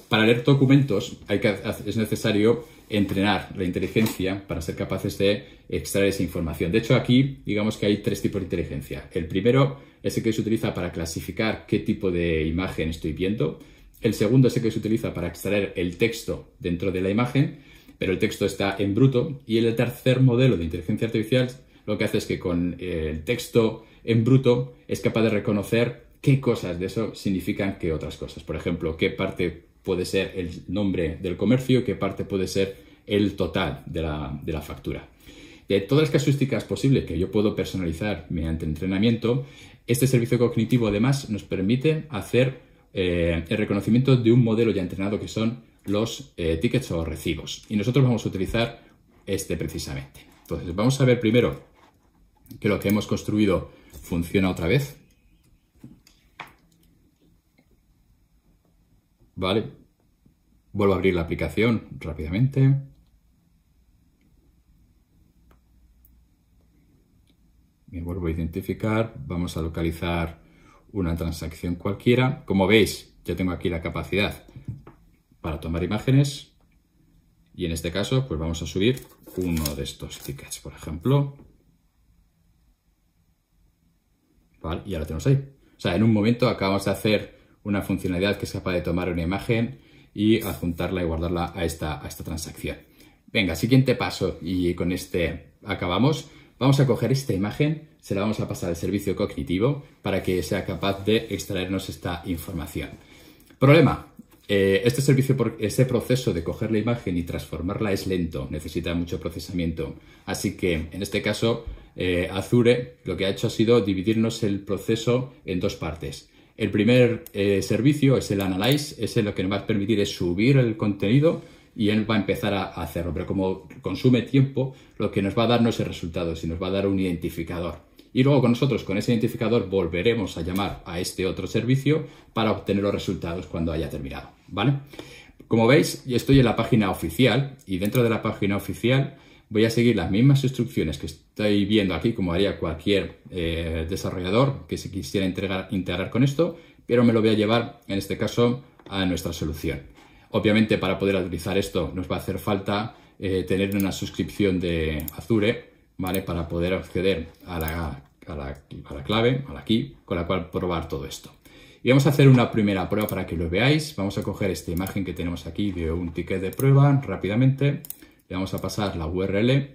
Para leer documentos es necesario entrenar la inteligencia para ser capaces de extraer esa información. De hecho, aquí digamos que hay tres tipos de inteligencia. El primero es el que se utiliza para clasificar qué tipo de imagen estoy viendo. El segundo es el que se utiliza para extraer el texto dentro de la imagen, pero el texto está en bruto. Y el tercer modelo de inteligencia artificial lo que hace es que con eh, el texto en bruto es capaz de reconocer qué cosas de eso significan que otras cosas. Por ejemplo, qué parte puede ser el nombre del comercio, qué parte puede ser el total de la, de la factura. De todas las casuísticas posibles que yo puedo personalizar mediante entrenamiento, este servicio cognitivo además nos permite hacer eh, el reconocimiento de un modelo ya entrenado que son los eh, tickets o recibos. Y nosotros vamos a utilizar este precisamente. Entonces vamos a ver primero que lo que hemos construido funciona otra vez. Vale, vuelvo a abrir la aplicación rápidamente. Me vuelvo a identificar, vamos a localizar una transacción cualquiera. Como veis, yo tengo aquí la capacidad para tomar imágenes y en este caso pues vamos a subir uno de estos tickets, por ejemplo. Vale, y ahora tenemos ahí. O sea, en un momento acabamos de hacer una funcionalidad que es capaz de tomar una imagen y adjuntarla y guardarla a esta, a esta transacción. Venga, siguiente paso y con este acabamos. Vamos a coger esta imagen se la vamos a pasar al servicio cognitivo para que sea capaz de extraernos esta información. Problema. Eh, este servicio, ese proceso de coger la imagen y transformarla es lento, necesita mucho procesamiento. Así que, en este caso, eh, Azure lo que ha hecho ha sido dividirnos el proceso en dos partes. El primer eh, servicio es el Analyze, ese lo que nos va a permitir es subir el contenido y él va a empezar a hacerlo. Pero como consume tiempo, lo que nos va a dar no es el resultado, sino nos va a dar un identificador y luego con nosotros, con ese identificador, volveremos a llamar a este otro servicio para obtener los resultados cuando haya terminado, ¿vale? Como veis, yo estoy en la página oficial y dentro de la página oficial voy a seguir las mismas instrucciones que estoy viendo aquí, como haría cualquier eh, desarrollador que se quisiera integrar, integrar con esto, pero me lo voy a llevar, en este caso, a nuestra solución. Obviamente, para poder utilizar esto nos va a hacer falta eh, tener una suscripción de Azure ¿vale? Para poder acceder a la, a la, clave, a la key, con la cual probar todo esto. Y vamos a hacer una primera prueba para que lo veáis. Vamos a coger esta imagen que tenemos aquí de un ticket de prueba rápidamente. Le vamos a pasar la URL,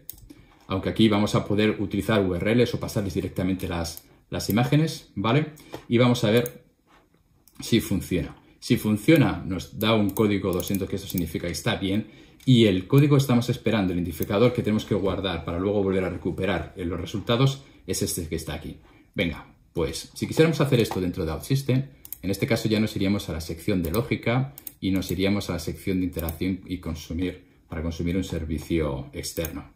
aunque aquí vamos a poder utilizar URLs o pasarles directamente las, las imágenes, ¿vale? Y vamos a ver si funciona. Si funciona, nos da un código 200, que eso significa que está bien y el código que estamos esperando, el identificador que tenemos que guardar para luego volver a recuperar en eh, los resultados, es este que está aquí. Venga, pues si quisiéramos hacer esto dentro de OutSystem, en este caso ya nos iríamos a la sección de lógica y nos iríamos a la sección de interacción y consumir para consumir un servicio externo.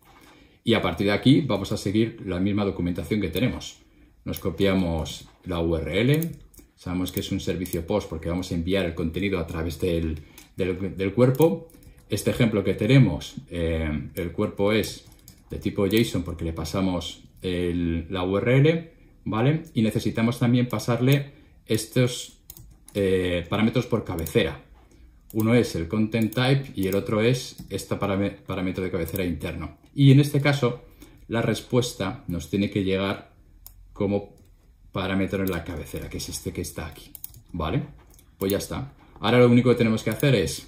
Y a partir de aquí vamos a seguir la misma documentación que tenemos. Nos copiamos la URL, sabemos que es un servicio POST porque vamos a enviar el contenido a través del, del cuerpo este ejemplo que tenemos, eh, el cuerpo es de tipo JSON porque le pasamos la URL, ¿vale? Y necesitamos también pasarle estos eh, parámetros por cabecera. Uno es el content type y el otro es este parámetro de cabecera interno. Y en este caso, la respuesta nos tiene que llegar como parámetro en la cabecera, que es este que está aquí, ¿vale? Pues ya está. Ahora lo único que tenemos que hacer es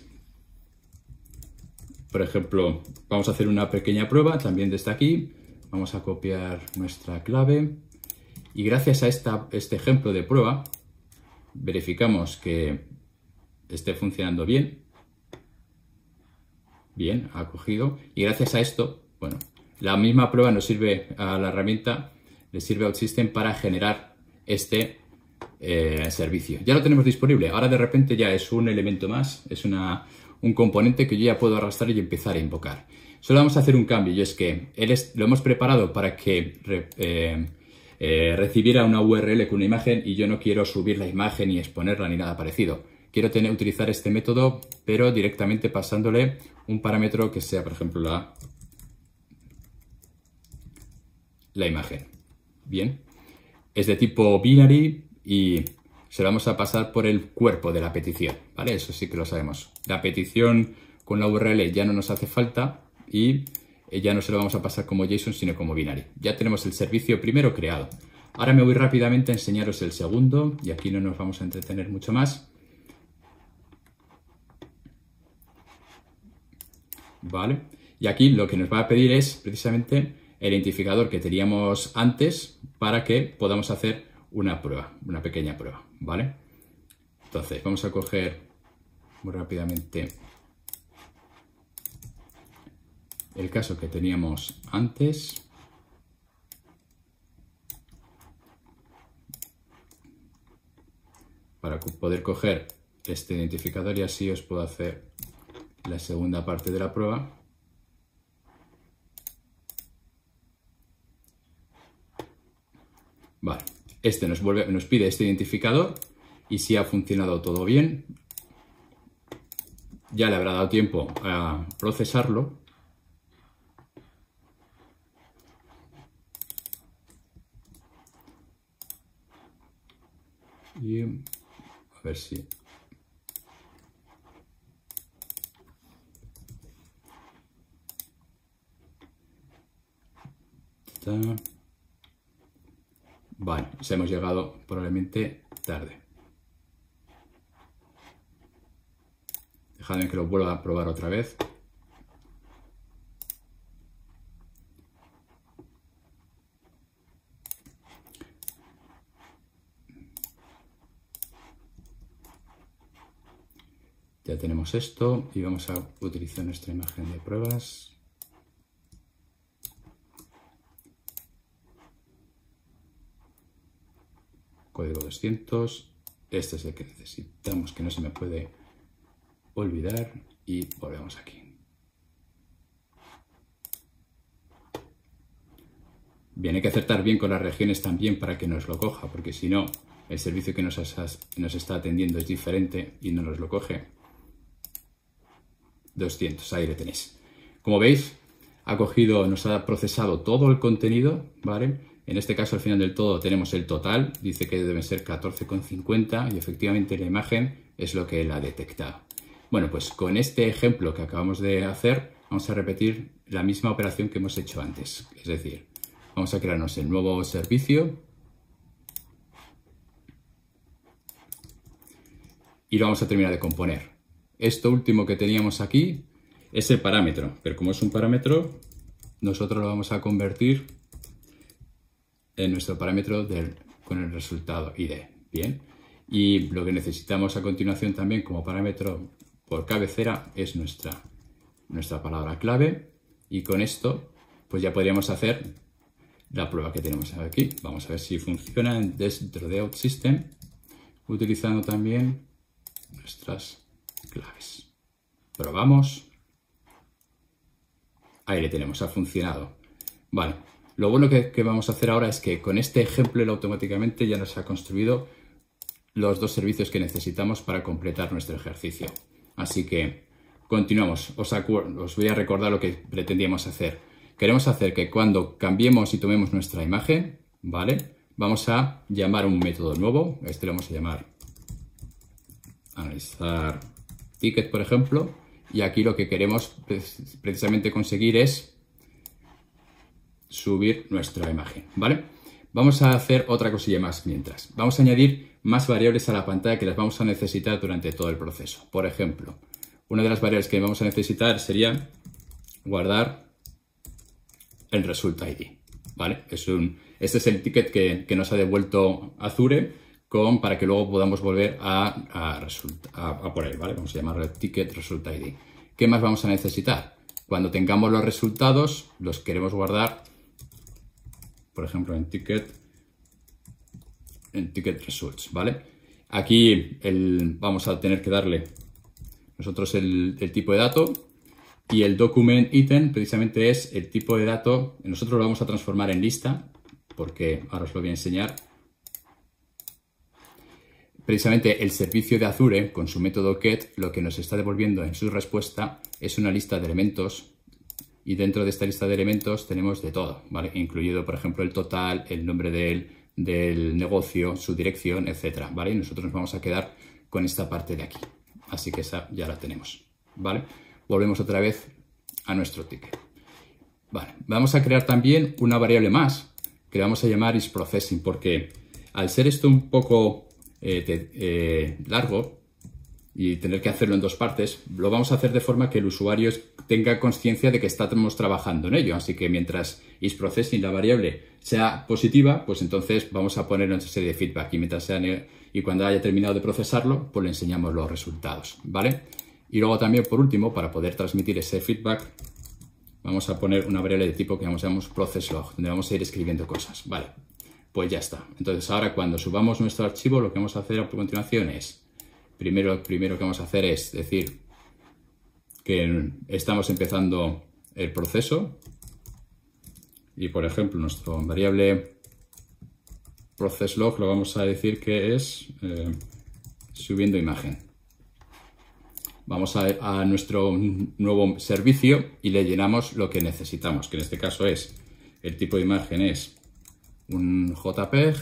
por ejemplo, vamos a hacer una pequeña prueba también desde aquí. Vamos a copiar nuestra clave y gracias a este ejemplo de prueba verificamos que esté funcionando bien. Bien, ha cogido. Y gracias a esto, bueno, la misma prueba nos sirve a la herramienta, le sirve a OutSystem para generar este eh, servicio. Ya lo tenemos disponible. Ahora de repente ya es un elemento más, es una un componente que yo ya puedo arrastrar y empezar a invocar. Solo vamos a hacer un cambio y es que lo hemos preparado para que eh, eh, recibiera una URL con una imagen y yo no quiero subir la imagen ni exponerla ni nada parecido. Quiero tener, utilizar este método, pero directamente pasándole un parámetro que sea, por ejemplo, la, la imagen. Bien, es de tipo binary y se lo vamos a pasar por el cuerpo de la petición, ¿vale? Eso sí que lo sabemos. La petición con la URL ya no nos hace falta y eh, ya no se lo vamos a pasar como JSON, sino como binario. Ya tenemos el servicio primero creado. Ahora me voy rápidamente a enseñaros el segundo y aquí no nos vamos a entretener mucho más. ¿Vale? Y aquí lo que nos va a pedir es precisamente el identificador que teníamos antes para que podamos hacer una prueba, una pequeña prueba. ¿vale? Entonces, vamos a coger muy rápidamente el caso que teníamos antes. Para poder coger este identificador y así os puedo hacer la segunda parte de la prueba. Vale. Este nos, vuelve, nos pide este identificador y si ha funcionado todo bien, ya le habrá dado tiempo a procesarlo. a ver si... Vale, ya hemos llegado probablemente tarde. Dejadme que lo vuelva a probar otra vez. Ya tenemos esto y vamos a utilizar nuestra imagen de pruebas. código 200, este es el que necesitamos, que no se me puede olvidar y volvemos aquí. Bien, hay que acertar bien con las regiones también para que nos lo coja, porque si no, el servicio que nos, está atendiendo es diferente y no nos lo coge. 200, ahí lo tenéis. Como veis, ha cogido, nos ha procesado todo el contenido, ¿vale? En este caso, al final del todo, tenemos el total, dice que debe ser 14,50 y efectivamente la imagen es lo que la detecta. Bueno, pues con este ejemplo que acabamos de hacer, vamos a repetir la misma operación que hemos hecho antes. Es decir, vamos a crearnos el nuevo servicio y lo vamos a terminar de componer. Esto último que teníamos aquí es el parámetro, pero como es un parámetro, nosotros lo vamos a convertir nuestro parámetro del, con el resultado ID. Bien. Y lo que necesitamos a continuación también como parámetro por cabecera es nuestra, nuestra palabra clave. Y con esto, pues ya podríamos hacer la prueba que tenemos aquí. Vamos a ver si funciona dentro de OutSystem, utilizando también nuestras claves. Probamos. Ahí le tenemos, ha funcionado. Vale, lo bueno que, vamos a hacer ahora es que con este ejemplo él automáticamente ya nos ha construido los dos servicios que necesitamos para completar nuestro ejercicio. Así que continuamos. Os, os, voy a recordar lo que pretendíamos hacer. Queremos hacer que cuando cambiemos y tomemos nuestra imagen, ¿vale? Vamos a llamar un método nuevo. Este lo vamos a llamar analizar ticket, por ejemplo. Y aquí lo que queremos precisamente conseguir es subir nuestra imagen, ¿vale? Vamos a hacer otra cosilla más mientras. Vamos a añadir más variables a la pantalla que las vamos a necesitar durante todo el proceso. Por ejemplo, una de las variables que vamos a necesitar sería guardar el result ID, ¿vale? Es un, este es el ticket que, nos ha devuelto Azure con, para que luego podamos volver a, a, por él, ¿vale? Vamos a llamarlo ticket result ID. ¿Qué más vamos a necesitar? Cuando tengamos los resultados, los queremos guardar por ejemplo, en ticket, en ticket results, ¿vale? Aquí vamos a tener que darle nosotros el, el tipo de dato y el document item precisamente es el tipo de dato. Nosotros lo vamos a transformar en lista porque ahora os lo voy a enseñar. Precisamente el servicio de Azure con su método get lo que nos está devolviendo en su respuesta es una lista de elementos y dentro de esta lista de elementos tenemos de todo, ¿vale? Incluido, por ejemplo, el total, el nombre del, del negocio, su dirección, etcétera, ¿vale? Y nosotros nos vamos a quedar con esta parte de aquí. Así que esa ya la tenemos, ¿vale? Volvemos otra vez a nuestro ticket. Vale, vamos a crear también una variable más que vamos a llamar isProcessing porque al ser esto un poco eh, eh, largo, y tener que hacerlo en dos partes, lo vamos a hacer de forma que el usuario tenga conciencia de que estamos trabajando en ello. Así que mientras isProcessing, la variable, sea positiva, pues entonces vamos a poner nuestra serie de feedback y, mientras sea, y cuando haya terminado de procesarlo, pues le enseñamos los resultados, ¿vale? Y luego también, por último, para poder transmitir ese feedback, vamos a poner una variable de tipo que llamamos processLog, donde vamos a ir escribiendo cosas, ¿vale? Pues ya está. Entonces ahora cuando subamos nuestro archivo, lo que vamos a hacer a continuación es primero, primero que vamos a hacer es decir que estamos empezando el proceso y por ejemplo nuestro variable process log lo vamos a decir que es eh, subiendo imagen. Vamos a, a, nuestro nuevo servicio y le llenamos lo que necesitamos, que en este caso es el tipo de imagen es un JPEG,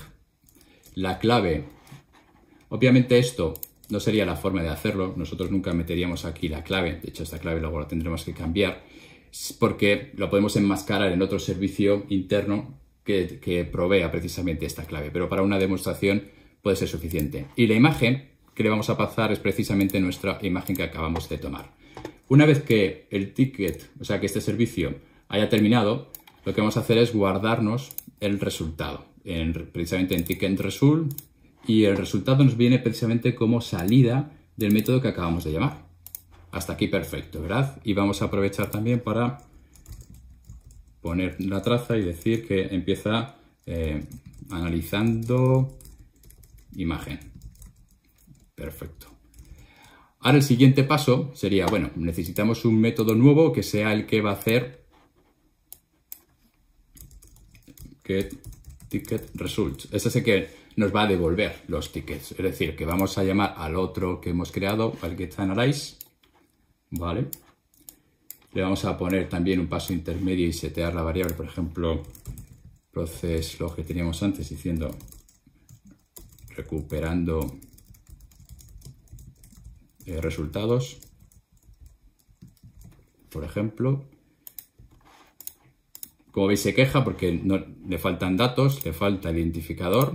la clave. Obviamente esto no sería la forma de hacerlo, nosotros nunca meteríamos aquí la clave, de hecho esta clave luego la tendremos que cambiar, porque lo podemos enmascarar en otro servicio interno que, provea precisamente esta clave, pero para una demostración puede ser suficiente. Y la imagen que le vamos a pasar es precisamente nuestra imagen que acabamos de tomar. Una vez que el ticket, o sea que este servicio haya terminado, lo que vamos a hacer es guardarnos el resultado, en, precisamente en ticket result y el resultado nos viene precisamente como salida del método que acabamos de llamar. Hasta aquí perfecto, ¿verdad? Y vamos a aprovechar también para poner la traza y decir que empieza eh, analizando imagen. Perfecto. Ahora el siguiente paso sería, bueno, necesitamos un método nuevo que sea el que va a hacer get ticket Es el que nos va a devolver los tickets. Es decir, que vamos a llamar al otro que hemos creado, al GetAnalyze, ¿vale? Le vamos a poner también un paso intermedio y setear la variable, por ejemplo, proces lo que teníamos antes diciendo recuperando eh, resultados, por ejemplo. Como veis se queja porque le faltan datos, le falta el identificador,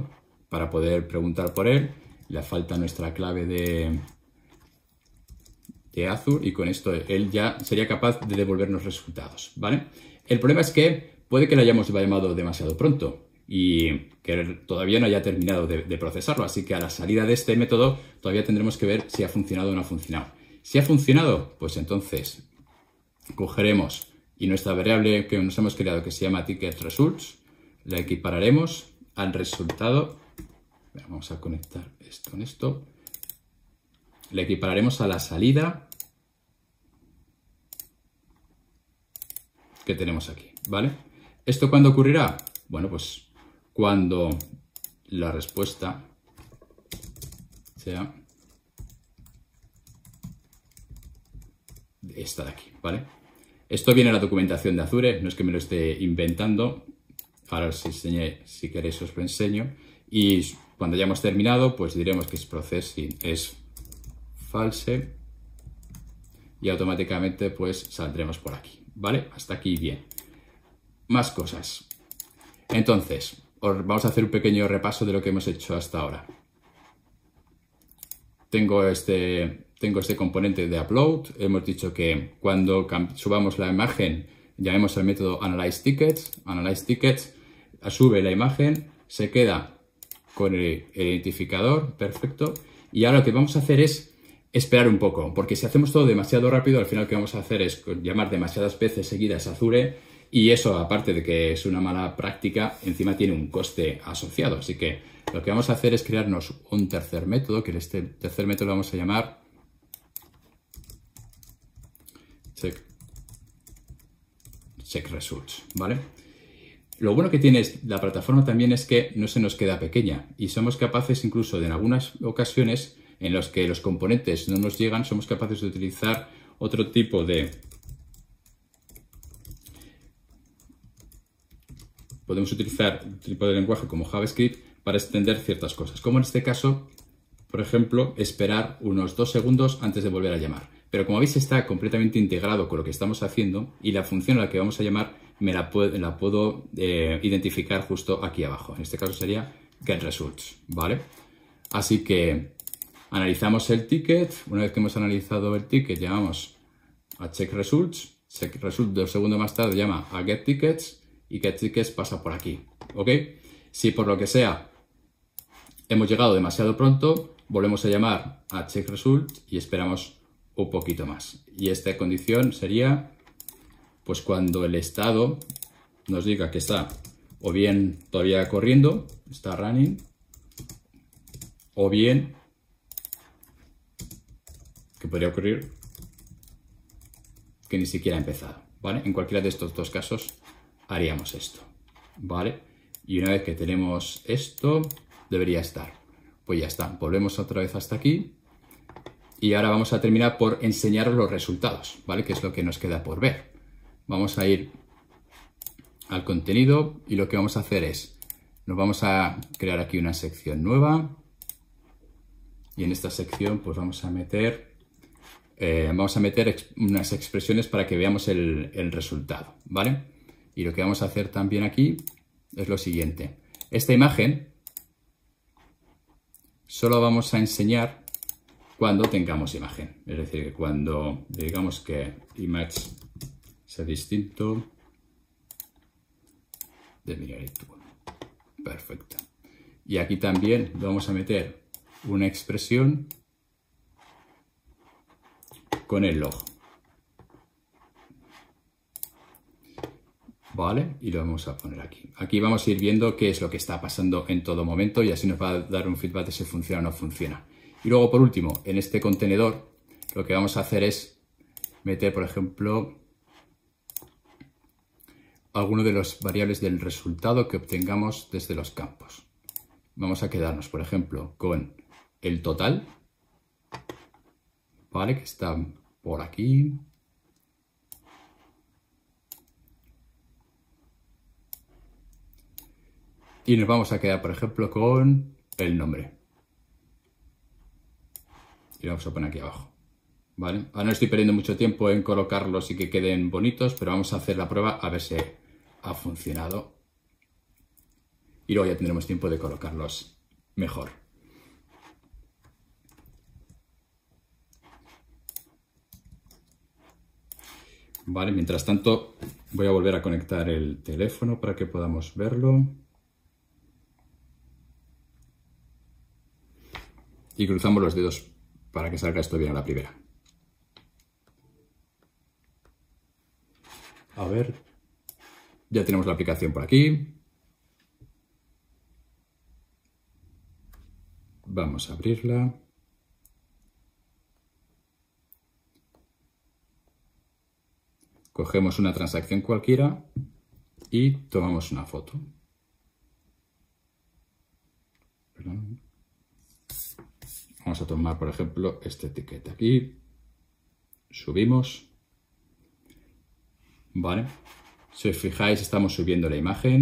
para poder preguntar por él. Le falta nuestra clave de, de Azure y con esto él ya sería capaz de devolvernos resultados, ¿vale? El problema es que puede que lo hayamos llamado demasiado pronto y que todavía no haya terminado de, procesarlo, así que a la salida de este método todavía tendremos que ver si ha funcionado o no ha funcionado. Si ha funcionado, pues entonces cogeremos y nuestra variable que nos hemos creado que se llama ticket results, la equipararemos al resultado Vamos a conectar esto con esto. Le equipararemos a la salida que tenemos aquí, ¿vale? ¿Esto cuándo ocurrirá? Bueno, pues cuando la respuesta sea esta de aquí, ¿vale? Esto viene en la documentación de Azure, no es que me lo esté inventando. Ahora os si queréis os lo enseño. Y cuando hayamos terminado, pues diremos que es processing es false y automáticamente pues saldremos por aquí, ¿vale? Hasta aquí bien. Más cosas. Entonces, vamos a hacer un pequeño repaso de lo que hemos hecho hasta ahora. Tengo este, tengo este componente de upload. Hemos dicho que cuando subamos la imagen, llamemos al método analyze tickets. Analyze tickets sube la imagen, se queda con el, identificador, perfecto. Y ahora lo que vamos a hacer es esperar un poco, porque si hacemos todo demasiado rápido, al final lo que vamos a hacer es llamar demasiadas veces seguidas Azure y eso, aparte de que es una mala práctica, encima tiene un coste asociado. Así que lo que vamos a hacer es crearnos un tercer método, que este tercer método lo vamos a llamar check, results, ¿vale? Lo bueno que tiene la plataforma también es que no se nos queda pequeña y somos capaces incluso de en algunas ocasiones en las que los componentes no nos llegan, somos capaces de utilizar otro tipo de... Podemos utilizar un tipo de lenguaje como JavaScript para extender ciertas cosas, como en este caso, por ejemplo, esperar unos dos segundos antes de volver a llamar. Pero como veis está completamente integrado con lo que estamos haciendo y la función a la que vamos a llamar me la puedo, la puedo eh, identificar justo aquí abajo. En este caso sería get results, ¿vale? Así que analizamos el ticket. Una vez que hemos analizado el ticket, llamamos a check results. Check results dos segundos más tarde llama a get tickets y get tickets pasa por aquí, ¿ok? Si por lo que sea hemos llegado demasiado pronto, volvemos a llamar a check result y esperamos un poquito más. Y esta condición sería pues cuando el estado nos diga que está o bien todavía corriendo, está running, o bien, que podría ocurrir que ni siquiera ha empezado, ¿vale? En cualquiera de estos dos casos haríamos esto, ¿vale? Y una vez que tenemos esto, debería estar. Pues ya está, volvemos otra vez hasta aquí. Y ahora vamos a terminar por enseñaros los resultados, ¿vale? Que es lo que nos queda por ver. Vamos a ir al contenido y lo que vamos a hacer es, nos vamos a crear aquí una sección nueva y en esta sección pues vamos a meter, eh, vamos a meter unas expresiones para que veamos el, resultado, ¿vale? Y lo que vamos a hacer también aquí es lo siguiente. Esta imagen solo vamos a enseñar cuando tengamos imagen. Es decir, cuando digamos que image sea distinto de tubo. Perfecto. Y aquí también vamos a meter una expresión con el log. ¿Vale? Y lo vamos a poner aquí. Aquí vamos a ir viendo qué es lo que está pasando en todo momento y así nos va a dar un feedback de si funciona o no funciona. Y luego, por último, en este contenedor, lo que vamos a hacer es meter, por ejemplo, alguno de los variables del resultado que obtengamos desde los campos. Vamos a quedarnos, por ejemplo, con el total, ¿vale? Que está por aquí. Y nos vamos a quedar, por ejemplo, con el nombre. Y lo vamos a poner aquí abajo. ¿Vale? Ahora no estoy perdiendo mucho tiempo en colocarlos y que queden bonitos, pero vamos a hacer la prueba a ver si ha funcionado. Y luego ya tendremos tiempo de colocarlos mejor. Vale, mientras tanto voy a volver a conectar el teléfono para que podamos verlo. Y cruzamos los dedos para que salga esto bien a la primera. A ver, ya tenemos la aplicación por aquí. Vamos a abrirla. Cogemos una transacción cualquiera y tomamos una foto. Vamos a tomar, por ejemplo, este etiquete aquí. Subimos. Vale. Si os fijáis, estamos subiendo la imagen.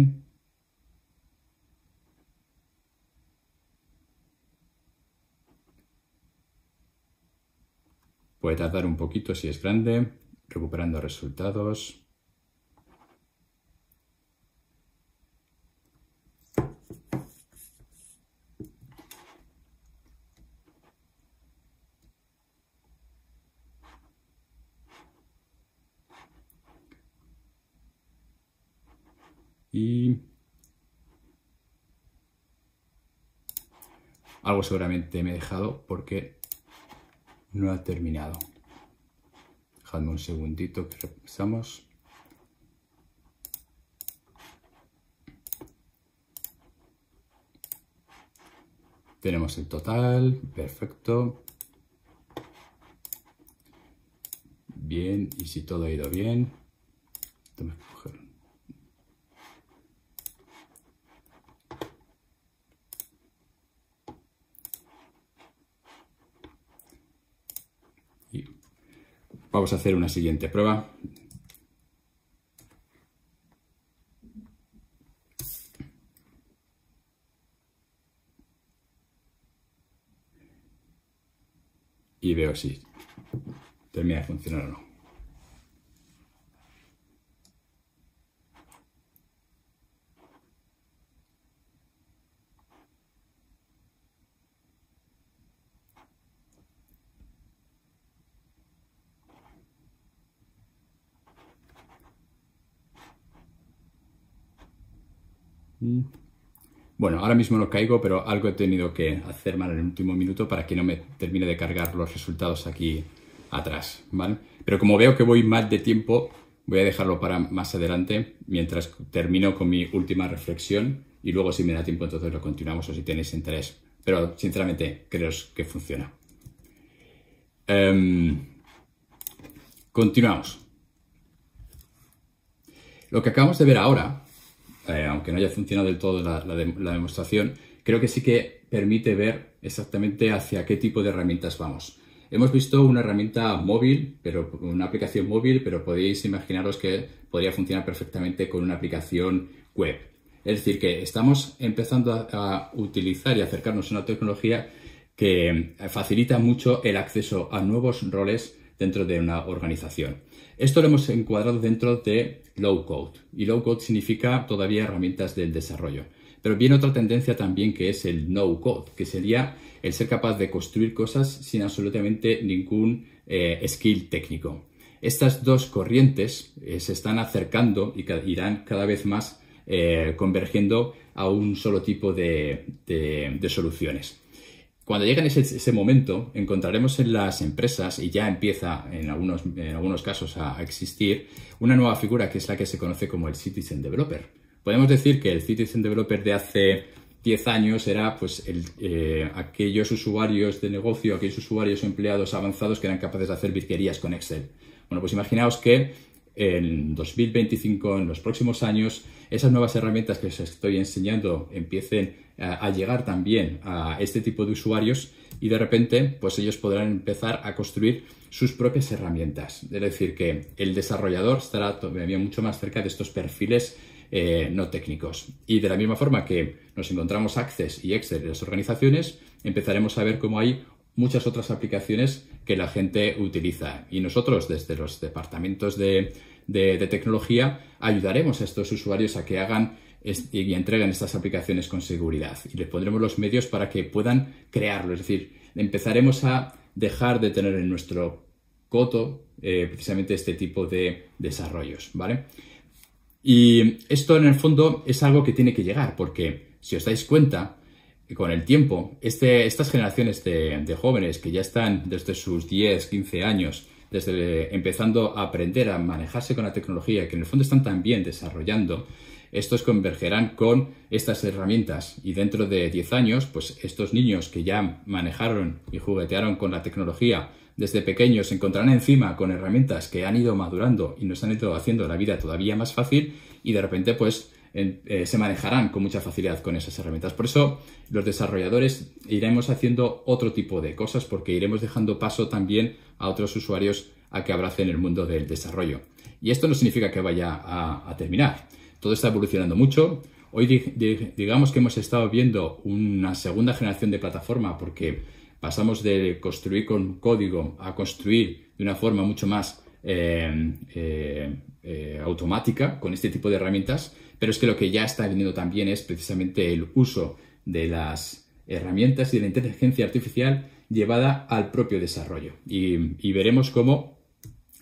Puede tardar un poquito si es grande, recuperando resultados. Y algo seguramente me he dejado porque no ha terminado. Dejadme un segundito que repasamos. Tenemos el total, perfecto. Bien, y si todo ha ido bien, Vamos a hacer una siguiente prueba. Y veo si termina de funcionar o no. Mm. Bueno, ahora mismo no caigo, pero algo he tenido que hacer mal en el último minuto para que no me termine de cargar los resultados aquí atrás, Pero como veo que voy mal de tiempo, voy a dejarlo para más adelante mientras termino con mi última reflexión y luego si me da tiempo entonces lo continuamos o si tenéis interés. Pero sinceramente creo que funciona. Em, continuamos. Lo que acabamos de ver ahora eh, aunque no haya funcionado del todo la, demostración, creo que sí que permite ver exactamente hacia qué tipo de herramientas vamos. Hemos visto una herramienta móvil, pero una aplicación móvil, pero podéis imaginaros que podría funcionar perfectamente con una aplicación web. Es decir, que estamos empezando a utilizar y acercarnos a una tecnología que eh, facilita mucho el acceso a nuevos roles dentro de una organización. Esto lo hemos encuadrado dentro de low code y low code significa todavía herramientas del desarrollo. Pero viene otra tendencia también que es el no code, que sería el ser capaz de construir cosas sin absolutamente ningún eh, skill técnico. Estas dos corrientes eh, se están acercando y irán cada vez más eh, convergiendo a un solo tipo de soluciones. Cuando llegue ese, momento, encontraremos en las empresas, y ya empieza en algunos, en algunos casos a, existir, una nueva figura que es la que se conoce como el Citizen Developer. Podemos decir que el Citizen Developer de hace 10 años era pues eh, aquellos usuarios de negocio, aquellos usuarios empleados avanzados que eran capaces de hacer virguerías con Excel. Bueno, pues imaginaos que en 2025, en los próximos años, esas nuevas herramientas que os estoy enseñando empiecen a, llegar también a este tipo de usuarios y de repente pues ellos podrán empezar a construir sus propias herramientas. Es decir, que el desarrollador estará todavía mucho más cerca de estos perfiles eh, no técnicos. Y de la misma forma que nos encontramos Access y Excel en las organizaciones, empezaremos a ver cómo hay muchas otras aplicaciones que la gente utiliza. Y nosotros desde los departamentos de, tecnología ayudaremos a estos usuarios a que hagan y entreguen estas aplicaciones con seguridad y les pondremos los medios para que puedan crearlo. Es decir, empezaremos a dejar de tener en nuestro coto eh, precisamente este tipo de desarrollos, ¿vale? Y esto en el fondo es algo que tiene que llegar porque si os dais cuenta, con el tiempo, este, estas generaciones de, jóvenes que ya están desde sus 10, 15 años, desde empezando a aprender a manejarse con la tecnología, que en el fondo están también desarrollando, estos convergerán con estas herramientas y dentro de 10 años, pues estos niños que ya manejaron y juguetearon con la tecnología desde pequeños se encontrarán encima con herramientas que han ido madurando y nos han ido haciendo la vida todavía más fácil y de repente pues eh, se manejarán con mucha facilidad con esas herramientas. Por eso los desarrolladores iremos haciendo otro tipo de cosas porque iremos dejando paso también a otros usuarios a que abracen el mundo del desarrollo. Y esto no significa que vaya a, terminar. Todo está evolucionando mucho. Hoy digamos que hemos estado viendo una segunda generación de plataforma porque pasamos de construir con código a construir de una forma mucho más eh, eh, automática con este tipo de herramientas pero es que lo que ya está viniendo también es precisamente el uso de las herramientas y de la inteligencia artificial llevada al propio desarrollo. Y, veremos cómo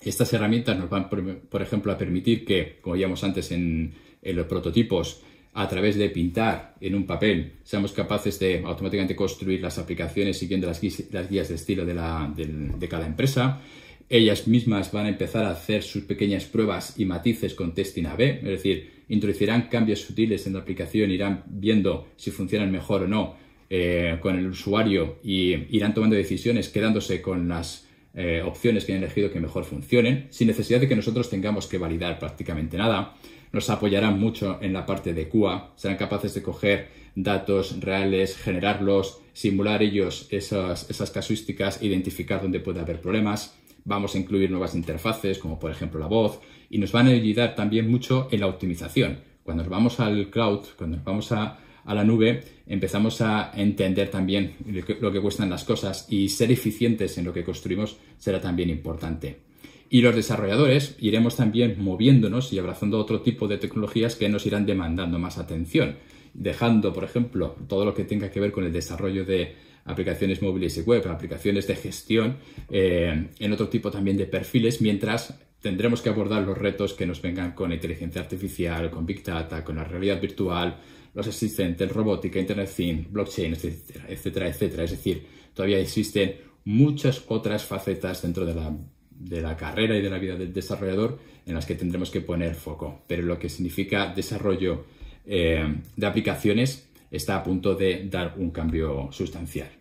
estas herramientas nos van, por, ejemplo, a permitir que, como veíamos antes en, los prototipos, a través de pintar en un papel, seamos capaces de automáticamente construir las aplicaciones siguiendo las, guías de estilo de, de cada empresa ellas mismas van a empezar a hacer sus pequeñas pruebas y matices con testing A-B, es decir, introducirán cambios sutiles en la aplicación, irán viendo si funcionan mejor o no eh, con el usuario y irán tomando decisiones quedándose con las eh, opciones que han elegido que mejor funcionen, sin necesidad de que nosotros tengamos que validar prácticamente nada. Nos apoyarán mucho en la parte de QA, serán capaces de coger datos reales, generarlos, simular ellos esas casuísticas, identificar dónde puede haber problemas vamos a incluir nuevas interfaces, como por ejemplo la voz, y nos van a ayudar también mucho en la optimización. Cuando nos vamos al cloud, cuando nos vamos a, la nube, empezamos a entender también lo que cuestan las cosas y ser eficientes en lo que construimos será también importante. Y los desarrolladores iremos también moviéndonos y abrazando otro tipo de tecnologías que nos irán demandando más atención, dejando, por ejemplo, todo lo que tenga que ver con el desarrollo de aplicaciones móviles y web, aplicaciones de gestión, eh, en otro tipo también de perfiles, mientras tendremos que abordar los retos que nos vengan con inteligencia artificial, con Big Data, con la realidad virtual, los asistentes, robótica, Internet Thing, blockchain, etcétera, etcétera, etcétera. Es decir, todavía existen muchas otras facetas dentro de la, carrera y de la vida del desarrollador en las que tendremos que poner foco. Pero lo que significa desarrollo eh, de aplicaciones está a punto de dar un cambio sustancial.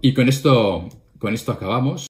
Y con esto, con esto acabamos.